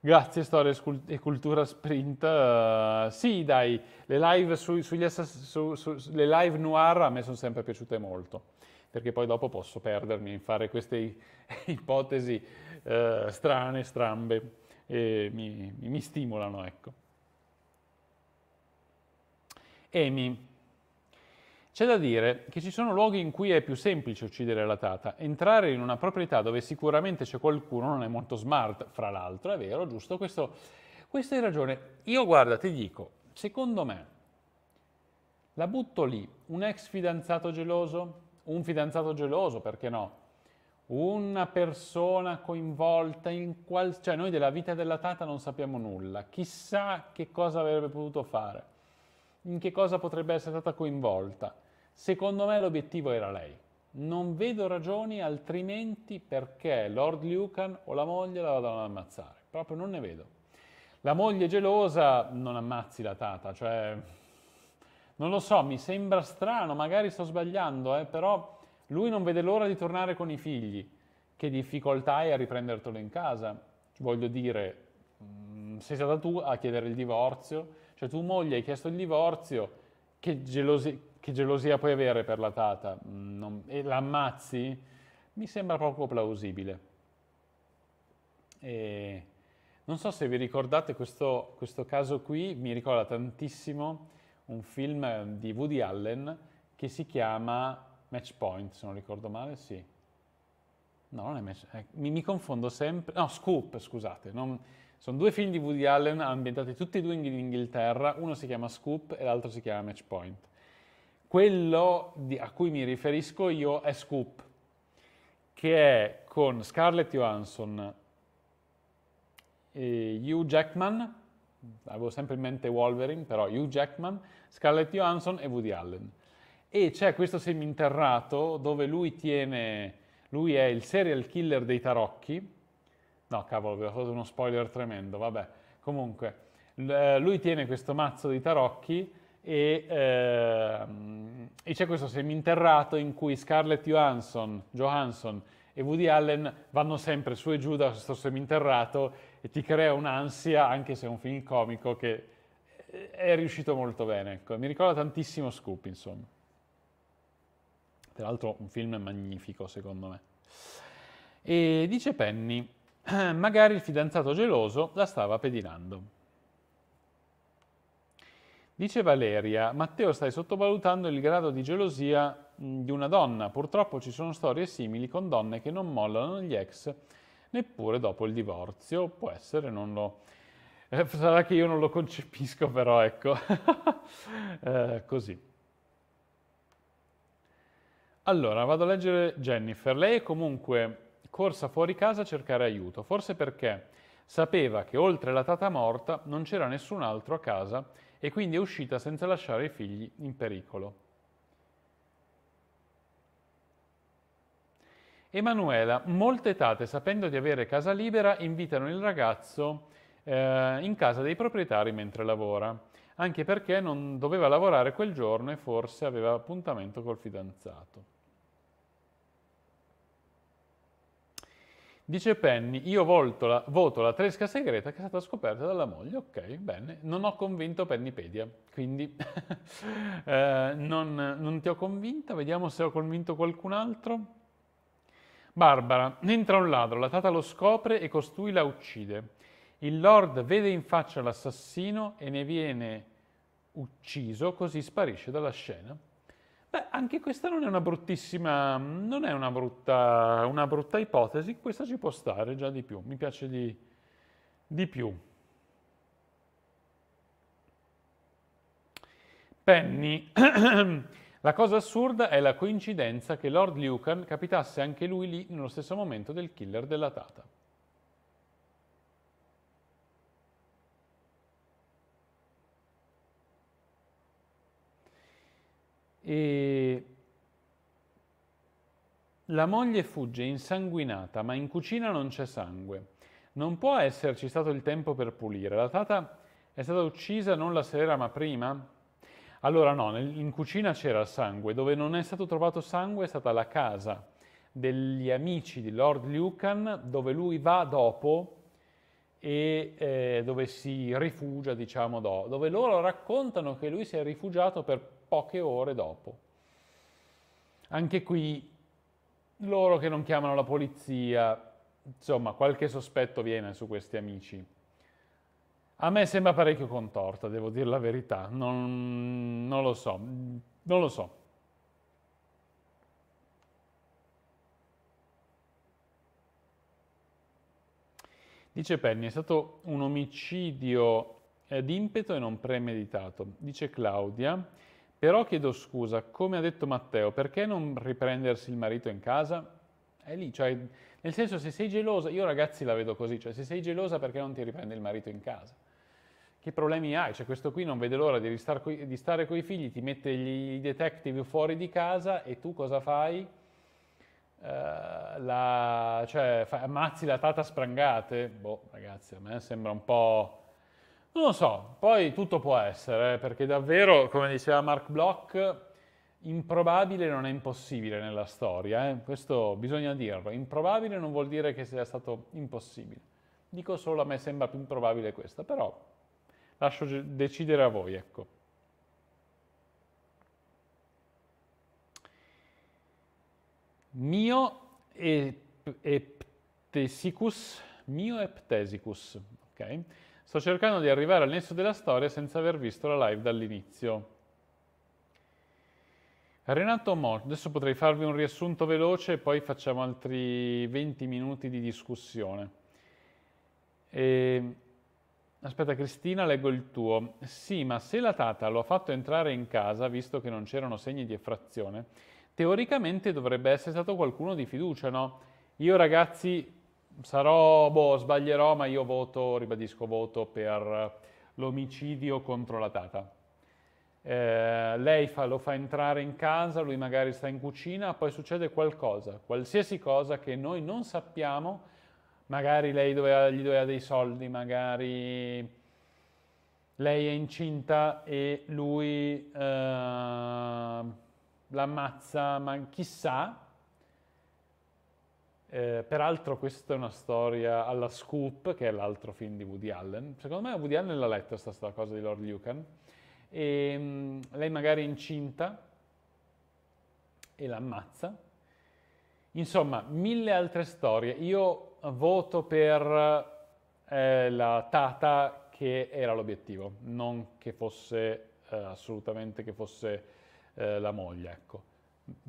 Grazie Storia e Cultura Sprint. Uh, sì, dai, le live, su, su, su, le live noir a me sono sempre piaciute molto perché poi dopo posso perdermi in fare queste ipotesi eh, strane, strambe, e mi, mi stimolano, ecco. Emi, c'è da dire che ci sono luoghi in cui è più semplice uccidere la tata. Entrare in una proprietà dove sicuramente c'è qualcuno non è molto smart, fra l'altro, è vero, giusto? Questo, questo hai ragione. Io guarda, ti dico, secondo me, la butto lì, un ex fidanzato geloso, un fidanzato geloso, perché no? Una persona coinvolta in qualsiasi... cioè noi della vita della tata non sappiamo nulla, chissà che cosa avrebbe potuto fare, in che cosa potrebbe essere stata coinvolta. Secondo me l'obiettivo era lei. Non vedo ragioni altrimenti perché Lord Lucan o la moglie la vadano ad ammazzare. Proprio non ne vedo. La moglie gelosa non ammazzi la tata, cioè non lo so, mi sembra strano, magari sto sbagliando, eh, però lui non vede l'ora di tornare con i figli. Che difficoltà hai a riprendertelo in casa? Voglio dire, mm, sei stata tu a chiedere il divorzio, cioè tu moglie hai chiesto il divorzio, che, gelosi- che gelosia puoi avere per la tata? Mm, non, e l'ammazzi? Mi sembra poco plausibile. E non so se vi ricordate questo, questo caso qui, mi ricorda tantissimo un film ehm, di Woody Allen che si chiama Match Point, se non ricordo male, sì. No, non è Match... Eh, mi, mi, confondo sempre... No, Scoop, scusate. Non... Sono due film di Woody Allen ambientati tutti e due in Inghilterra, uno si chiama Scoop e l'altro si chiama Match Point. Quello di, a cui mi riferisco io è Scoop, che è con Scarlett Johansson, e Hugh Jackman, avevo sempre in mente Wolverine, però Hugh Jackman, Scarlett Johansson e Woody Allen. E c'è questo seminterrato dove lui tiene, lui è il serial killer dei tarocchi, no cavolo, vi ho fatto uno spoiler tremendo, vabbè, comunque, eh, lui tiene questo mazzo di tarocchi e, eh, e c'è questo seminterrato in cui Scarlett Johansson, Johansson e Woody Allen vanno sempre su e giù da questo seminterrato e ti crea un'ansia, anche se è un film comico, che eh, è riuscito molto bene, ecco. mi ricorda tantissimo Scoop, insomma. Tra l'altro un film magnifico, secondo me. E dice Penny, ah, magari il fidanzato geloso la stava pedinando. Dice Valeria, Matteo stai sottovalutando il grado di gelosia mm, di una donna, purtroppo ci sono storie simili con donne che non mollano gli ex neppure dopo il divorzio, può essere, non lo eh, sarà che io non lo concepisco, però ecco, eh, così. Allora, vado a leggere Jennifer. Lei è comunque corsa fuori casa a cercare aiuto, forse perché sapeva che oltre la tata morta non c'era nessun altro a casa e quindi è uscita senza lasciare i figli in pericolo. Emanuela, molte tate, sapendo di avere casa libera, invitano il ragazzo eh, in casa dei proprietari mentre lavora, anche perché non doveva lavorare quel giorno e forse aveva appuntamento col fidanzato. Dice Penny, io la, voto la tresca segreta che è stata scoperta dalla moglie. Ok, bene, non ho convinto Pennypedia, quindi eh, non, non ti ho convinta, vediamo se ho convinto qualcun altro. Barbara, entra un ladro, la tata lo scopre e costui la uccide. Il Lord vede in faccia l'assassino e ne viene ucciso, così sparisce dalla scena. Beh, anche questa non è una bruttissima, non è una brutta, una brutta ipotesi, questa ci può stare già di più, mi piace di, di più. Penny, la cosa assurda è la coincidenza che Lord Lucan capitasse anche lui lì nello stesso momento del killer della Tata. E la moglie fugge insanguinata, ma in cucina non c'è sangue. Non può esserci stato il tempo per pulire. La tata è stata uccisa non la sera, ma prima? Allora no, in cucina c'era sangue. Dove non è stato trovato sangue è stata la casa degli amici di Lord Lucan, dove lui va dopo e eh, dove si rifugia, diciamo, do, dove loro raccontano che lui si è rifugiato per poche ore dopo. Anche qui loro che non chiamano la polizia, insomma qualche sospetto viene su questi amici. A me sembra parecchio contorta, devo dire la verità, non, non lo so, non lo so. Dice Penny, è stato un omicidio eh, d'impeto e non premeditato. Dice Claudia, però chiedo scusa, come ha detto Matteo, perché non riprendersi il marito in casa? È lì, cioè, nel senso se sei gelosa, io ragazzi la vedo così, cioè se sei gelosa perché non ti riprende il marito in casa? Che problemi hai? Cioè questo qui non vede l'ora di, ristar, di stare coi figli, ti mette i detective fuori di casa e tu cosa fai? Uh, la, cioè, fa, ammazzi la tata sprangate? Boh, ragazzi, a me sembra un po' Non lo so, poi tutto può essere, perché davvero, come diceva Mark Bloch, improbabile non è impossibile nella storia, eh? questo bisogna dirlo. Improbabile non vuol dire che sia stato impossibile. Dico solo a me sembra più improbabile questo, però lascio decidere a voi, ecco. Mio e eptesicus, mio eptesicus, ok? Sto cercando di arrivare al nesso della storia senza aver visto la live dall'inizio. Renato Mort, adesso potrei farvi un riassunto veloce e poi facciamo altri 20 minuti di discussione. E... Aspetta Cristina, leggo il tuo. Sì, ma se la Tata lo ha fatto entrare in casa, visto che non c'erano segni di effrazione, teoricamente dovrebbe essere stato qualcuno di fiducia, no? Io ragazzi sarò, boh, sbaglierò, ma io voto, ribadisco, voto per l'omicidio contro la tata. Eh, lei fa, lo fa entrare in casa, lui magari sta in cucina, poi succede qualcosa, qualsiasi cosa che noi non sappiamo, magari lei doveva, gli doveva dei soldi, magari lei è incinta e lui eh, l'ammazza, ma chissà, eh, peraltro questa è una storia alla Scoop, che è l'altro film di Woody Allen. Secondo me Woody Allen l'ha letta questa, questa cosa di Lord Lucan. E, ehm, mh, lei magari è incinta e l'ammazza. Insomma, mille altre storie. Io voto per eh, la Tata che era l'obiettivo, non che fosse eh, assolutamente che fosse eh, la moglie, ecco.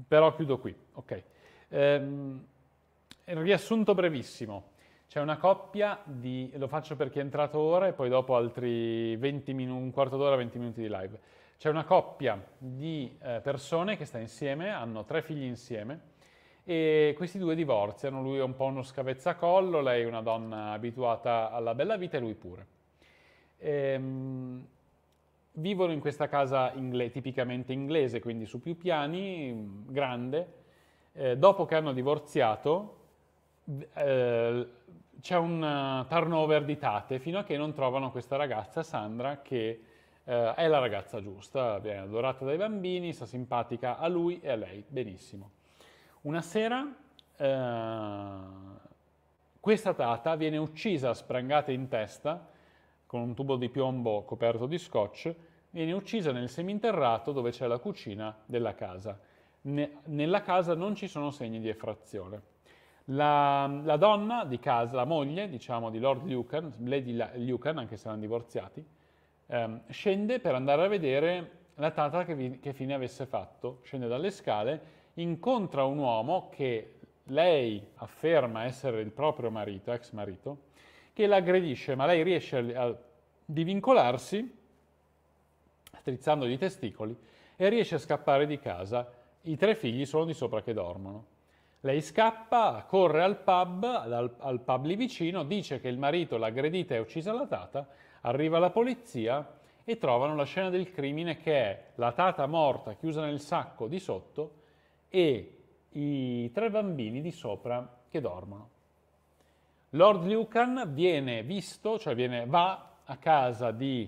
Però chiudo qui, ok. Ehm, riassunto brevissimo. C'è una coppia di, lo faccio per chi è entrato ora e poi dopo altri 20 minuti, un quarto d'ora, 20 minuti di live. C'è una coppia di eh, persone che sta insieme, hanno tre figli insieme e questi due divorziano, lui è un po' uno scavezzacollo, lei è una donna abituata alla bella vita e lui pure. Ehm, vivono in questa casa ingle- tipicamente inglese, quindi su più piani, mm, grande. Eh, dopo che hanno divorziato, eh, c'è un eh, turnover di tate fino a che non trovano questa ragazza, Sandra, che eh, è la ragazza giusta, viene adorata dai bambini, sta simpatica a lui e a lei, benissimo. Una sera eh, questa tata viene uccisa, sprangata in testa, con un tubo di piombo coperto di scotch, viene uccisa nel seminterrato dove c'è la cucina della casa. Ne nella casa non ci sono segni di effrazione. La, la, donna di casa, la moglie, diciamo, di Lord Lucan, Lady Lucan, anche se erano divorziati, ehm, scende per andare a vedere la tata che, vi, che, fine avesse fatto. Scende dalle scale, incontra un uomo che lei afferma essere il proprio marito, ex marito, che l'aggredisce, ma lei riesce a, a divincolarsi, strizzando i testicoli, e riesce a scappare di casa. I tre figli sono di sopra che dormono. Lei scappa, corre al pub, al, al pub lì vicino, dice che il marito l'ha aggredita e uccisa la tata, arriva la polizia e trovano la scena del crimine che è la tata morta chiusa nel sacco di sotto e i tre bambini di sopra che dormono. Lord Lucan viene visto, cioè viene, va a casa di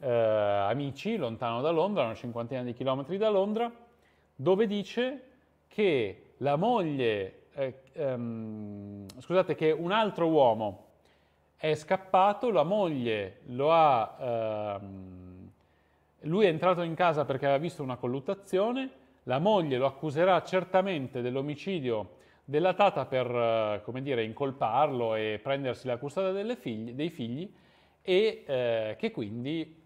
eh, amici lontano da Londra, una cinquantina di chilometri da Londra, dove dice che la moglie, eh, ehm, scusate, che un altro uomo è scappato, la moglie lo ha, ehm, lui è entrato in casa perché aveva visto una colluttazione, la moglie lo accuserà certamente dell'omicidio della tata per, eh, come dire, incolparlo e prendersi la custodia figli, dei figli e eh, che quindi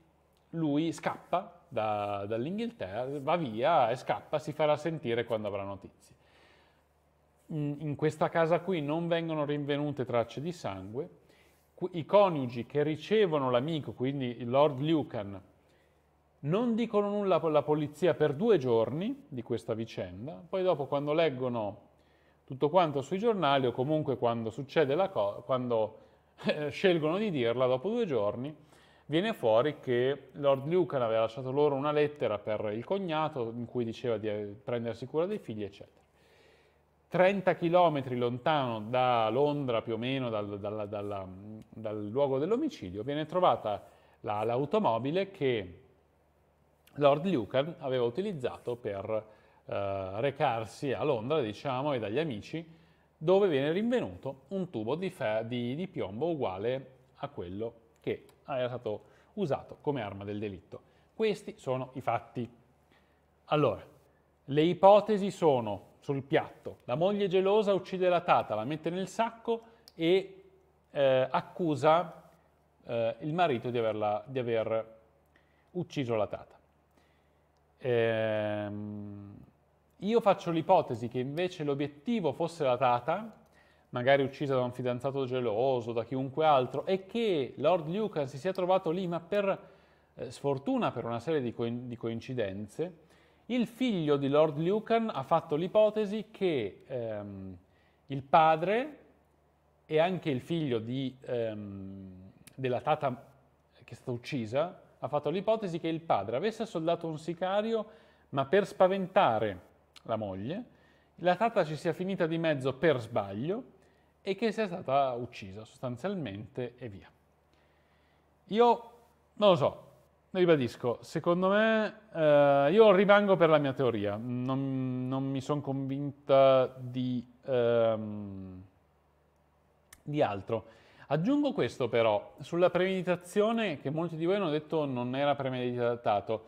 lui scappa da, dall'Inghilterra, va via e scappa, si farà sentire quando avrà notizie in questa casa qui non vengono rinvenute tracce di sangue, i coniugi che ricevono l'amico, quindi il Lord Lucan, non dicono nulla alla polizia per due giorni di questa vicenda, poi dopo quando leggono tutto quanto sui giornali o comunque quando succede la cosa, quando eh, scelgono di dirla dopo due giorni, viene fuori che Lord Lucan aveva lasciato loro una lettera per il cognato in cui diceva di eh, prendersi cura dei figli, eccetera. 30 km lontano da Londra, più o meno dal, dal, dal, dal luogo dell'omicidio, viene trovata la, l'automobile che Lord Lucan aveva utilizzato per eh, recarsi a Londra, diciamo, e dagli amici, dove viene rinvenuto un tubo di, fe- di, di piombo uguale a quello che era stato usato come arma del delitto. Questi sono i fatti. Allora, le ipotesi sono sul piatto. La moglie gelosa uccide la tata, la mette nel sacco e eh, accusa eh, il marito di, averla, di, aver ucciso la tata. Ehm, io faccio l'ipotesi che invece l'obiettivo fosse la tata, magari uccisa da un fidanzato geloso, da chiunque altro, e che Lord Lucas si sia trovato lì, ma per eh, sfortuna, per una serie di, co- di coincidenze, il figlio di Lord Lucan ha fatto l'ipotesi che ehm, il padre e anche il figlio di, ehm, della tata che è stata uccisa ha fatto l'ipotesi che il padre avesse soldato un sicario ma per spaventare la moglie, la tata ci sia finita di mezzo per sbaglio e che sia stata uccisa sostanzialmente e via. Io non lo so, ribadisco, secondo me, eh, io rimango per la mia teoria, non, non mi sono convinta di, ehm, di, altro. Aggiungo questo però, sulla premeditazione che molti di voi hanno detto non era premeditato,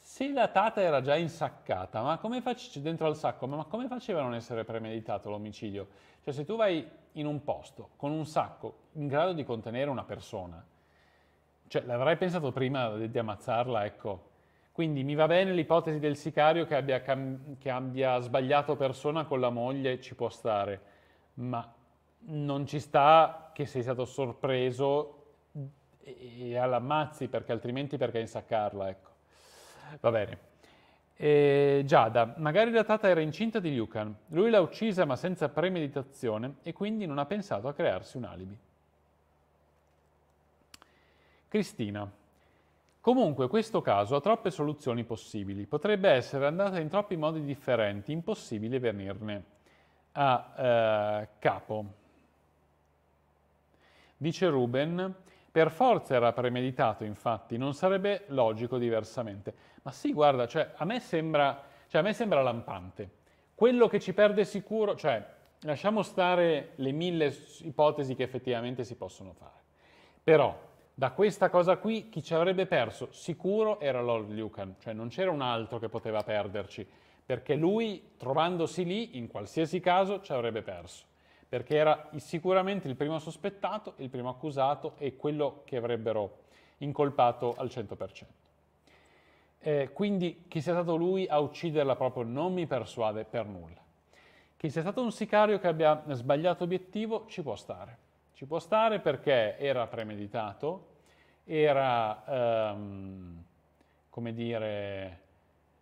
se la tata era già insaccata, ma come facevano cioè, dentro al sacco, ma come faceva a non essere premeditato l'omicidio? Cioè se tu vai in un posto con un sacco in grado di contenere una persona, cioè, l'avrei pensato prima di ammazzarla, ecco. Quindi mi va bene l'ipotesi del sicario che abbia, che abbia sbagliato persona con la moglie, ci può stare, ma non ci sta che sei stato sorpreso e, e all'ammazzi, perché altrimenti perché insaccarla, ecco. Va bene. E Giada, magari la tata era incinta di Lucan, lui l'ha uccisa ma senza premeditazione e quindi non ha pensato a crearsi un alibi. Cristina. Comunque questo caso ha troppe soluzioni possibili, potrebbe essere andata in troppi modi differenti, impossibile venirne a eh, capo. Dice Ruben, per forza era premeditato infatti, non sarebbe logico diversamente. Ma sì, guarda, cioè, a, me sembra, cioè, a me sembra lampante. Quello che ci perde sicuro, cioè lasciamo stare le mille ipotesi che effettivamente si possono fare. Però da questa cosa qui chi ci avrebbe perso sicuro era Lord Lucan, cioè non c'era un altro che poteva perderci, perché lui trovandosi lì in qualsiasi caso ci avrebbe perso, perché era sicuramente il primo sospettato, il primo accusato e quello che avrebbero incolpato al 100%. Eh, quindi chi sia stato lui a ucciderla proprio non mi persuade per nulla. Che sia stato un sicario che abbia sbagliato obiettivo ci può stare ci può stare perché era premeditato, era, um, come dire,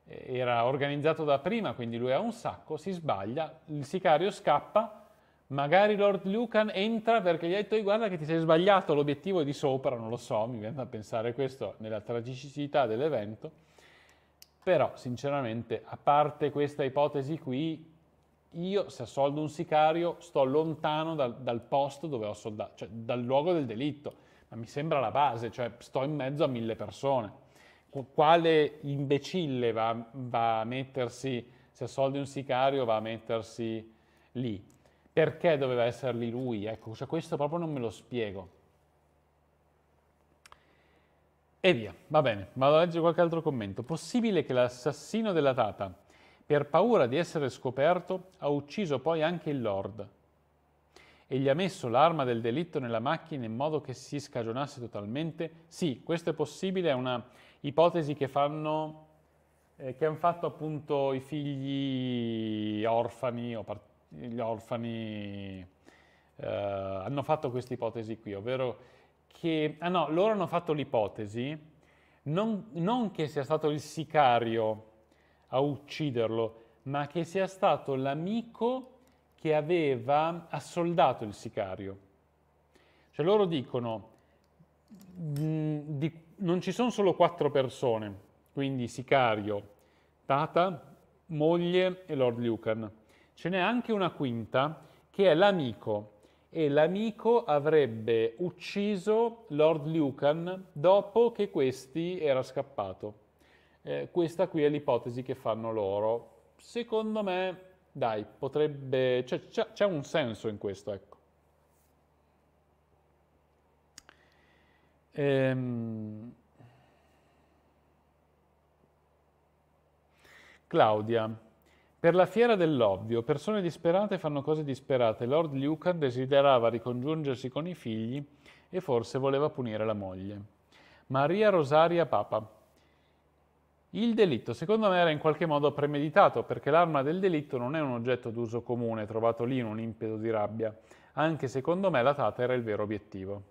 era organizzato da prima, quindi lui ha un sacco, si sbaglia, il sicario scappa, magari Lord Lucan entra perché gli ha detto guarda che ti sei sbagliato, l'obiettivo è di sopra, non lo so, mi viene da pensare questo nella tragicità dell'evento, però sinceramente a parte questa ipotesi qui io se assoldo un sicario sto lontano dal, dal posto dove ho soldato, cioè dal luogo del delitto, ma mi sembra la base, cioè sto in mezzo a mille persone. Quale imbecille va, va a mettersi, se assoldi un sicario, va a mettersi lì? Perché doveva essere lì lui? Ecco, cioè questo proprio non me lo spiego. E via, va bene, vado a leggere qualche altro commento. Possibile che l'assassino della Tata per paura di essere scoperto, ha ucciso poi anche il Lord e gli ha messo l'arma del delitto nella macchina in modo che si scagionasse totalmente? Sì, questo è possibile, è una ipotesi che fanno, eh, che hanno fatto appunto i figli orfani, o part- gli orfani eh, hanno fatto questa ipotesi qui, ovvero che, ah no, loro hanno fatto l'ipotesi non, non che sia stato il sicario a ucciderlo, ma che sia stato l'amico che aveva assoldato il sicario. Cioè loro dicono, mm, di, non ci sono solo quattro persone, quindi sicario, Tata, moglie e Lord Lucan. Ce n'è anche una quinta che è l'amico e l'amico avrebbe ucciso Lord Lucan dopo che questi era scappato. Eh, questa qui è l'ipotesi che fanno loro. Secondo me, dai, potrebbe... Cioè, c'è un senso in questo, ecco. Ehm... Claudia, per la fiera dell'ovvio, persone disperate fanno cose disperate. Lord Lucan desiderava ricongiungersi con i figli e forse voleva punire la moglie. Maria Rosaria Papa. Il delitto secondo me era in qualche modo premeditato perché l'arma del delitto non è un oggetto d'uso comune trovato lì in un impeto di rabbia, anche secondo me la tata era il vero obiettivo.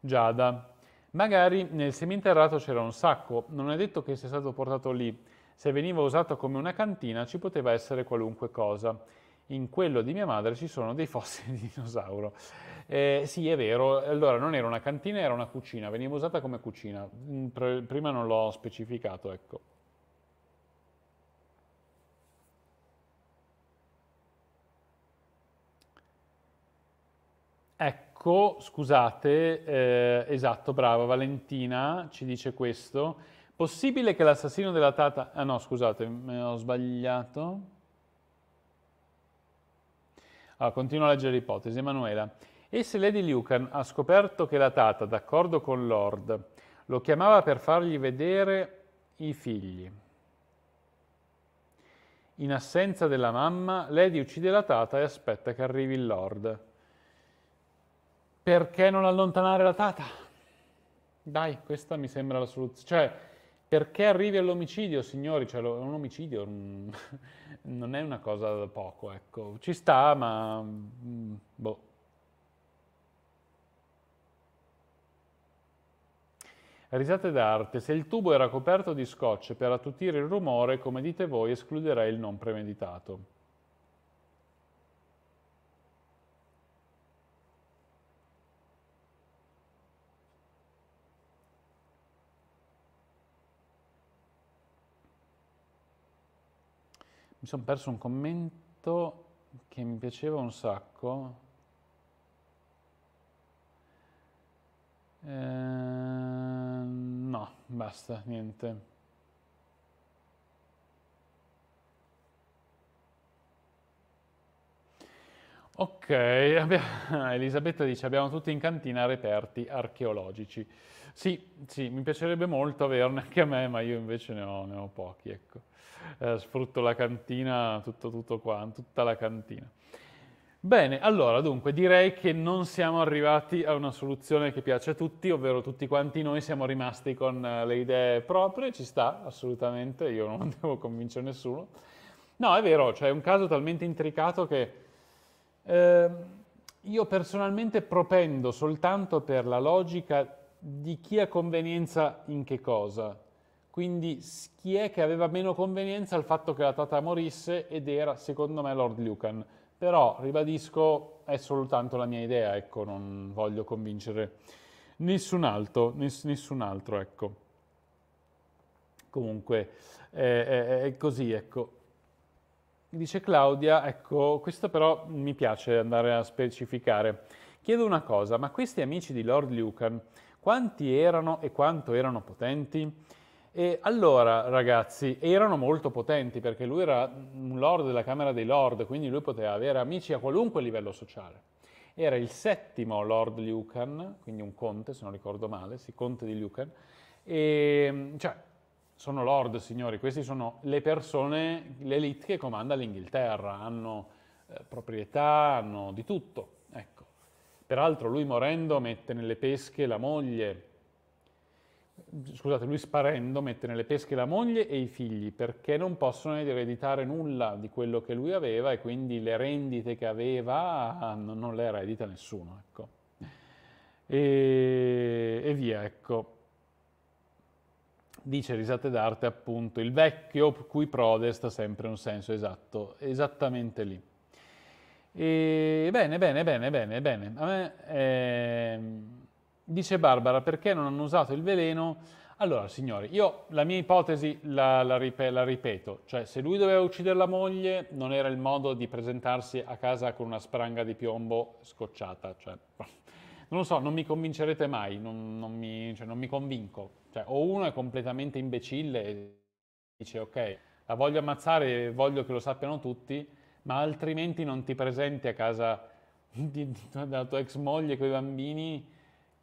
Giada. Magari nel seminterrato c'era un sacco, non è detto che sia stato portato lì, se veniva usato come una cantina ci poteva essere qualunque cosa. In quello di mia madre ci sono dei fossili di dinosauro. Eh, sì, è vero. Allora, non era una cantina, era una cucina. Veniva usata come cucina. Mm, prima non l'ho specificato, ecco. Ecco, scusate, eh, esatto, brava, Valentina ci dice questo. Possibile che l'assassino della tata... Ah no, scusate, mi ho sbagliato. Allora, ah, continuo a leggere l'ipotesi. Emanuela, e se Lady Lucan ha scoperto che la tata, d'accordo con Lord, lo chiamava per fargli vedere i figli. In assenza della mamma, Lady uccide la tata e aspetta che arrivi il Lord. Perché non allontanare la tata? Dai, questa mi sembra la soluzione. Cioè, perché arrivi all'omicidio, signori? Cioè, un omicidio mm, non è una cosa da poco, ecco. Ci sta, ma... Mm, boh. Risate d'arte, se il tubo era coperto di scotch per attutire il rumore, come dite voi, escluderei il non premeditato. mi sono perso un commento che mi piaceva un sacco. Eh... No, basta, niente. Ok, Elisabetta dice abbiamo tutti in cantina reperti archeologici. Sì, sì, mi piacerebbe molto averne anche a me, ma io invece ne ho, ne ho pochi, ecco. eh, sfrutto la cantina, tutto, tutto qua, tutta la cantina. Bene, allora dunque direi che non siamo arrivati a una soluzione che piace a tutti, ovvero tutti quanti noi siamo rimasti con eh, le idee proprie, ci sta assolutamente, io non devo convincere nessuno. No, è vero, cioè è un caso talmente intricato che eh, io personalmente propendo soltanto per la logica di chi ha convenienza in che cosa. Quindi chi è che aveva meno convenienza al fatto che la Tata morisse ed era, secondo me, Lord Lucan però ribadisco è soltanto la mia idea, ecco, non voglio convincere nessun altro, ness, nessun altro ecco. Comunque eh, è così, ecco. Dice Claudia, ecco, questo però mi piace andare a specificare. Chiedo una cosa, ma questi amici di Lord Lucan, quanti erano e quanto erano potenti? E allora, ragazzi, erano molto potenti perché lui era un lord della Camera dei Lord, quindi lui poteva avere amici a qualunque livello sociale. Era il settimo Lord Lucan, quindi un conte, se non ricordo male, sì, conte di Lucan. E, cioè, sono lord, signori, queste sono le persone, l'elite che comanda l'Inghilterra, hanno eh, proprietà, hanno di tutto, ecco. Peraltro lui morendo mette nelle pesche la moglie, scusate, lui sparendo mette nelle pesche la moglie e i figli perché non possono ereditare nulla di quello che lui aveva e quindi le rendite che aveva non le eredita nessuno, ecco. E, e via, ecco. Dice risate d'arte appunto, il vecchio cui prodest ha sempre un senso esatto, esattamente lì. E, bene, bene, bene, bene, bene. A me... Eh, Dice Barbara, perché non hanno usato il veleno? Allora, signori, io la mia ipotesi la, la, ripet la, ripeto, cioè se lui doveva uccidere la moglie non era il modo di presentarsi a casa con una spranga di piombo scocciata, cioè, non lo so, non mi convincerete mai, non, non, mi, cioè, non mi, convinco, cioè, o uno è completamente imbecille e dice ok, la voglio ammazzare e voglio che lo sappiano tutti, ma altrimenti non ti presenti a casa di, della tua ex moglie con i bambini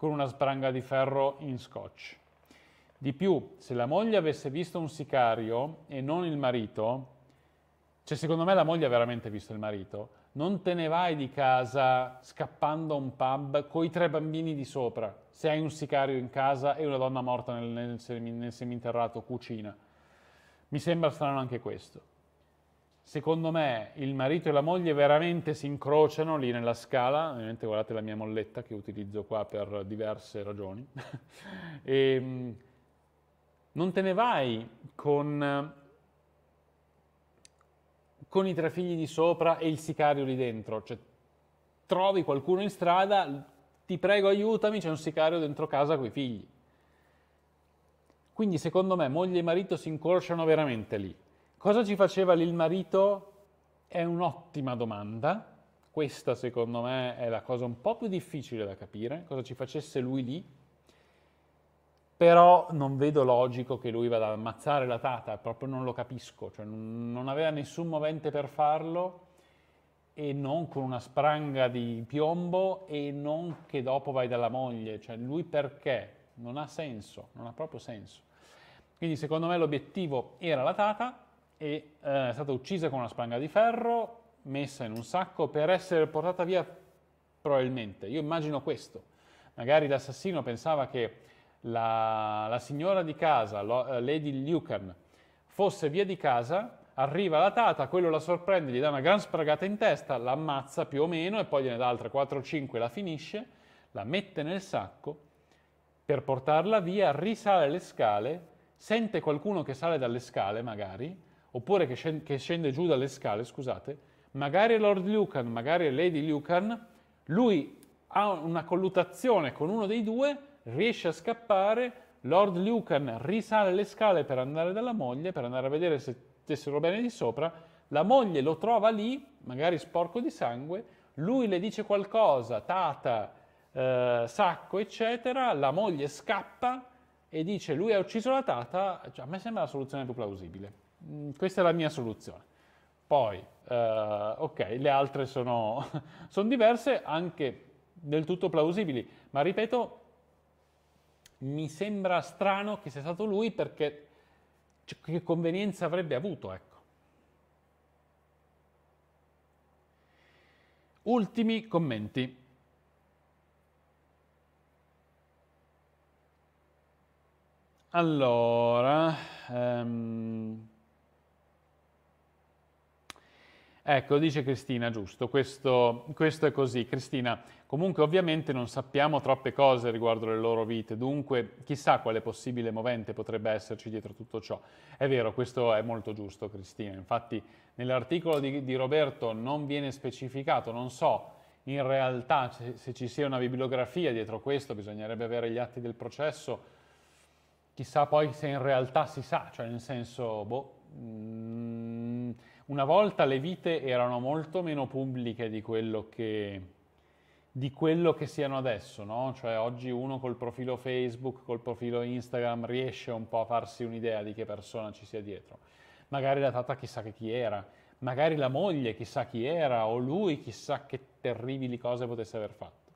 con una spranga di ferro in scotch. Di più, se la moglie avesse visto un sicario e non il marito, cioè secondo me la moglie ha veramente visto il marito, non te ne vai di casa scappando a un pub con i tre bambini di sopra, se hai un sicario in casa e una donna morta nel, nel, nel seminterrato cucina. Mi sembra strano anche questo. Secondo me il marito e la moglie veramente si incrociano lì nella scala, ovviamente guardate la mia molletta che utilizzo qua per diverse ragioni, e, ehm, non te ne vai con, con i tre figli di sopra e il sicario lì dentro, cioè trovi qualcuno in strada, ti prego aiutami, c'è un sicario dentro casa con i figli. Quindi secondo me moglie e marito si incrociano veramente lì. Cosa ci faceva lì il marito? È un'ottima domanda. Questa secondo me è la cosa un po' più difficile da capire, cosa ci facesse lui lì. Però non vedo logico che lui vada ad ammazzare la tata, proprio non lo capisco, cioè non aveva nessun movente per farlo e non con una spranga di piombo e non che dopo vai dalla moglie, cioè lui perché? Non ha senso, non ha proprio senso. Quindi secondo me l'obiettivo era la tata, e eh, è stata uccisa con una spranga di ferro, messa in un sacco per essere portata via probabilmente. Io immagino questo. Magari l'assassino pensava che la, la signora di casa, lo, eh, Lady Lucan, fosse via di casa, arriva la tata, quello la sorprende, gli dà una gran spragata in testa, la ammazza più o meno e poi gliene dà altre 4 o 5, la finisce, la mette nel sacco, per portarla via risale le scale, sente qualcuno che sale dalle scale magari, oppure che scende, che scende giù dalle scale, scusate, magari Lord Lucan, magari Lady Lucan, lui ha una colluttazione con uno dei due, riesce a scappare, Lord Lucan risale le scale per andare dalla moglie, per andare a vedere se stessero bene di sopra, la moglie lo trova lì, magari sporco di sangue, lui le dice qualcosa, tata, eh, sacco, eccetera, la moglie scappa e dice lui ha ucciso la tata, cioè, a me sembra la soluzione più plausibile. Mm, questa è la mia soluzione. Poi, eh, ok, le altre sono, sono diverse, anche del tutto plausibili, ma ripeto, mi sembra strano che sia stato lui perché cioè, che convenienza avrebbe avuto, ecco. Ultimi commenti. Allora, um, Ecco, dice Cristina, giusto, questo, questo, è così. Cristina, comunque ovviamente non sappiamo troppe cose riguardo le loro vite, dunque chissà quale possibile movente potrebbe esserci dietro tutto ciò. È vero, questo è molto giusto Cristina, infatti nell'articolo di, di Roberto non viene specificato, non so in realtà se, se ci sia una bibliografia dietro questo, bisognerebbe avere gli atti del processo, chissà poi se in realtà si sa, cioè nel senso, boh... Mm, una volta le vite erano molto meno pubbliche di quello che, di quello che siano adesso, no? Cioè oggi uno col profilo Facebook, col profilo Instagram riesce un po' a farsi un'idea di che persona ci sia dietro. Magari la tata chissà che chi era, magari la moglie chissà chi era o lui chissà che terribili cose potesse aver fatto.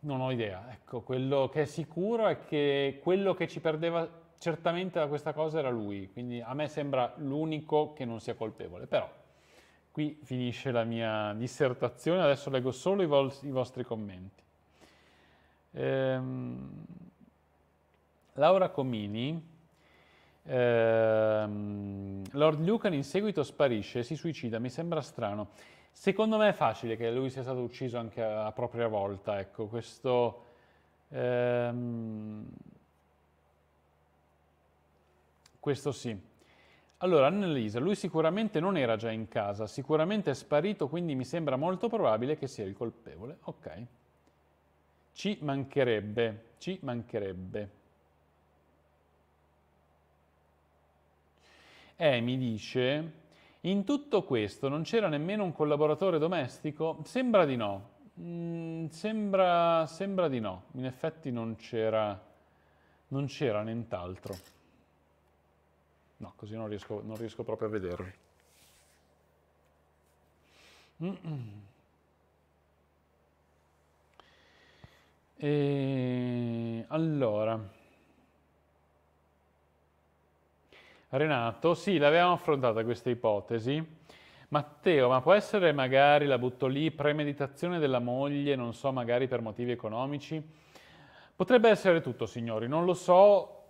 Non ho idea, ecco, quello che è sicuro è che quello che ci perdeva certamente da questa cosa era lui, quindi a me sembra l'unico che non sia colpevole, però qui finisce la mia dissertazione, adesso leggo solo i, vol- i vostri commenti. Ehm, Laura Comini, ehm, Lord Lucan in seguito sparisce e si suicida, mi sembra strano. Secondo me è facile che lui sia stato ucciso anche a, a propria volta, ecco, questo... Ehm, questo sì. Allora, Annalisa, lui sicuramente non era già in casa, sicuramente è sparito, quindi mi sembra molto probabile che sia il colpevole. Ok. Ci mancherebbe, ci mancherebbe. E eh, mi dice, in tutto questo non c'era nemmeno un collaboratore domestico? Sembra di no. Mm, sembra, sembra di no. In effetti non c'era, non c'era nient'altro. No, così non riesco, non riesco proprio a vedervi. E allora, Renato, sì, l'avevamo affrontata questa ipotesi. Matteo, ma può essere magari, la butto lì, premeditazione della moglie, non so, magari per motivi economici? Potrebbe essere tutto, signori, non lo so,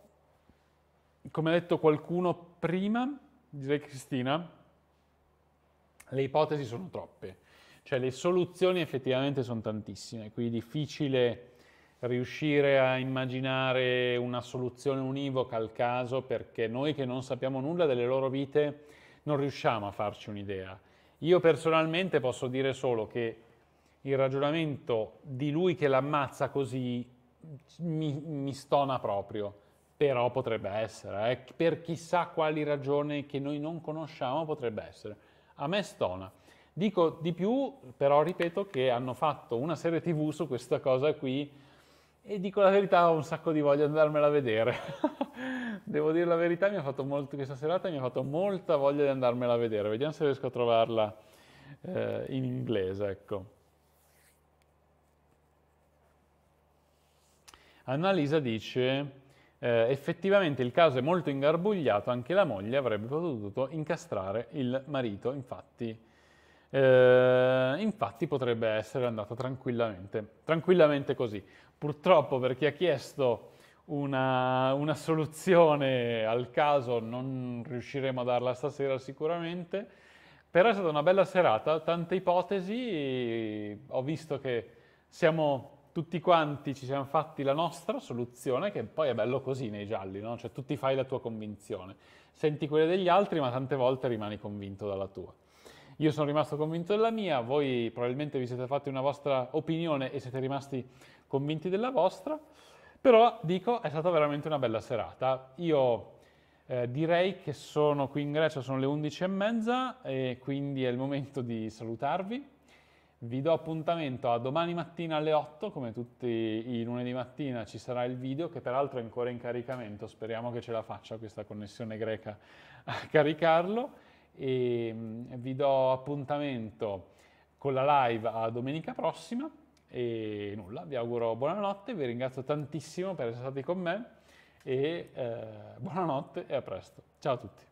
come ha detto qualcuno prima, direi Cristina, le ipotesi sono troppe, cioè le soluzioni effettivamente sono tantissime, quindi è difficile riuscire a immaginare una soluzione univoca al caso perché noi che non sappiamo nulla delle loro vite non riusciamo a farci un'idea. Io personalmente posso dire solo che il ragionamento di lui che l'ammazza così mi, mi stona proprio però potrebbe essere, eh, per chissà quali ragioni che noi non conosciamo potrebbe essere. A me stona. Dico di più, però ripeto che hanno fatto una serie tv su questa cosa qui e dico la verità, ho un sacco di voglia di andarmela a vedere. Devo dire la verità, mi ha fatto molto, questa serata mi ha fatto molta voglia di andarmela a vedere. Vediamo se riesco a trovarla eh, in inglese, ecco. Annalisa dice eh, effettivamente il caso è molto ingarbugliato, anche la moglie avrebbe potuto incastrare il marito, infatti, eh, infatti potrebbe essere andata tranquillamente, tranquillamente così. Purtroppo per chi ha chiesto una, una soluzione al caso non riusciremo a darla stasera sicuramente, però è stata una bella serata, tante ipotesi, ho visto che siamo tutti quanti ci siamo fatti la nostra soluzione, che poi è bello così nei gialli, no? Cioè tu ti fai la tua convinzione, senti quelle degli altri, ma tante volte rimani convinto dalla tua. Io sono rimasto convinto della mia, voi probabilmente vi siete fatti una vostra opinione e siete rimasti convinti della vostra, però dico è stata veramente una bella serata. Io eh, direi che sono qui in Grecia, sono le 11.30 e quindi è il momento di salutarvi. Vi do appuntamento a domani mattina alle 8, come tutti i lunedì mattina ci sarà il video che peraltro è ancora in caricamento, speriamo che ce la faccia questa connessione greca a caricarlo e ehm, vi do appuntamento con la live a domenica prossima e nulla, vi auguro buonanotte, vi ringrazio tantissimo per essere stati con me e eh, buonanotte e a presto. Ciao a tutti.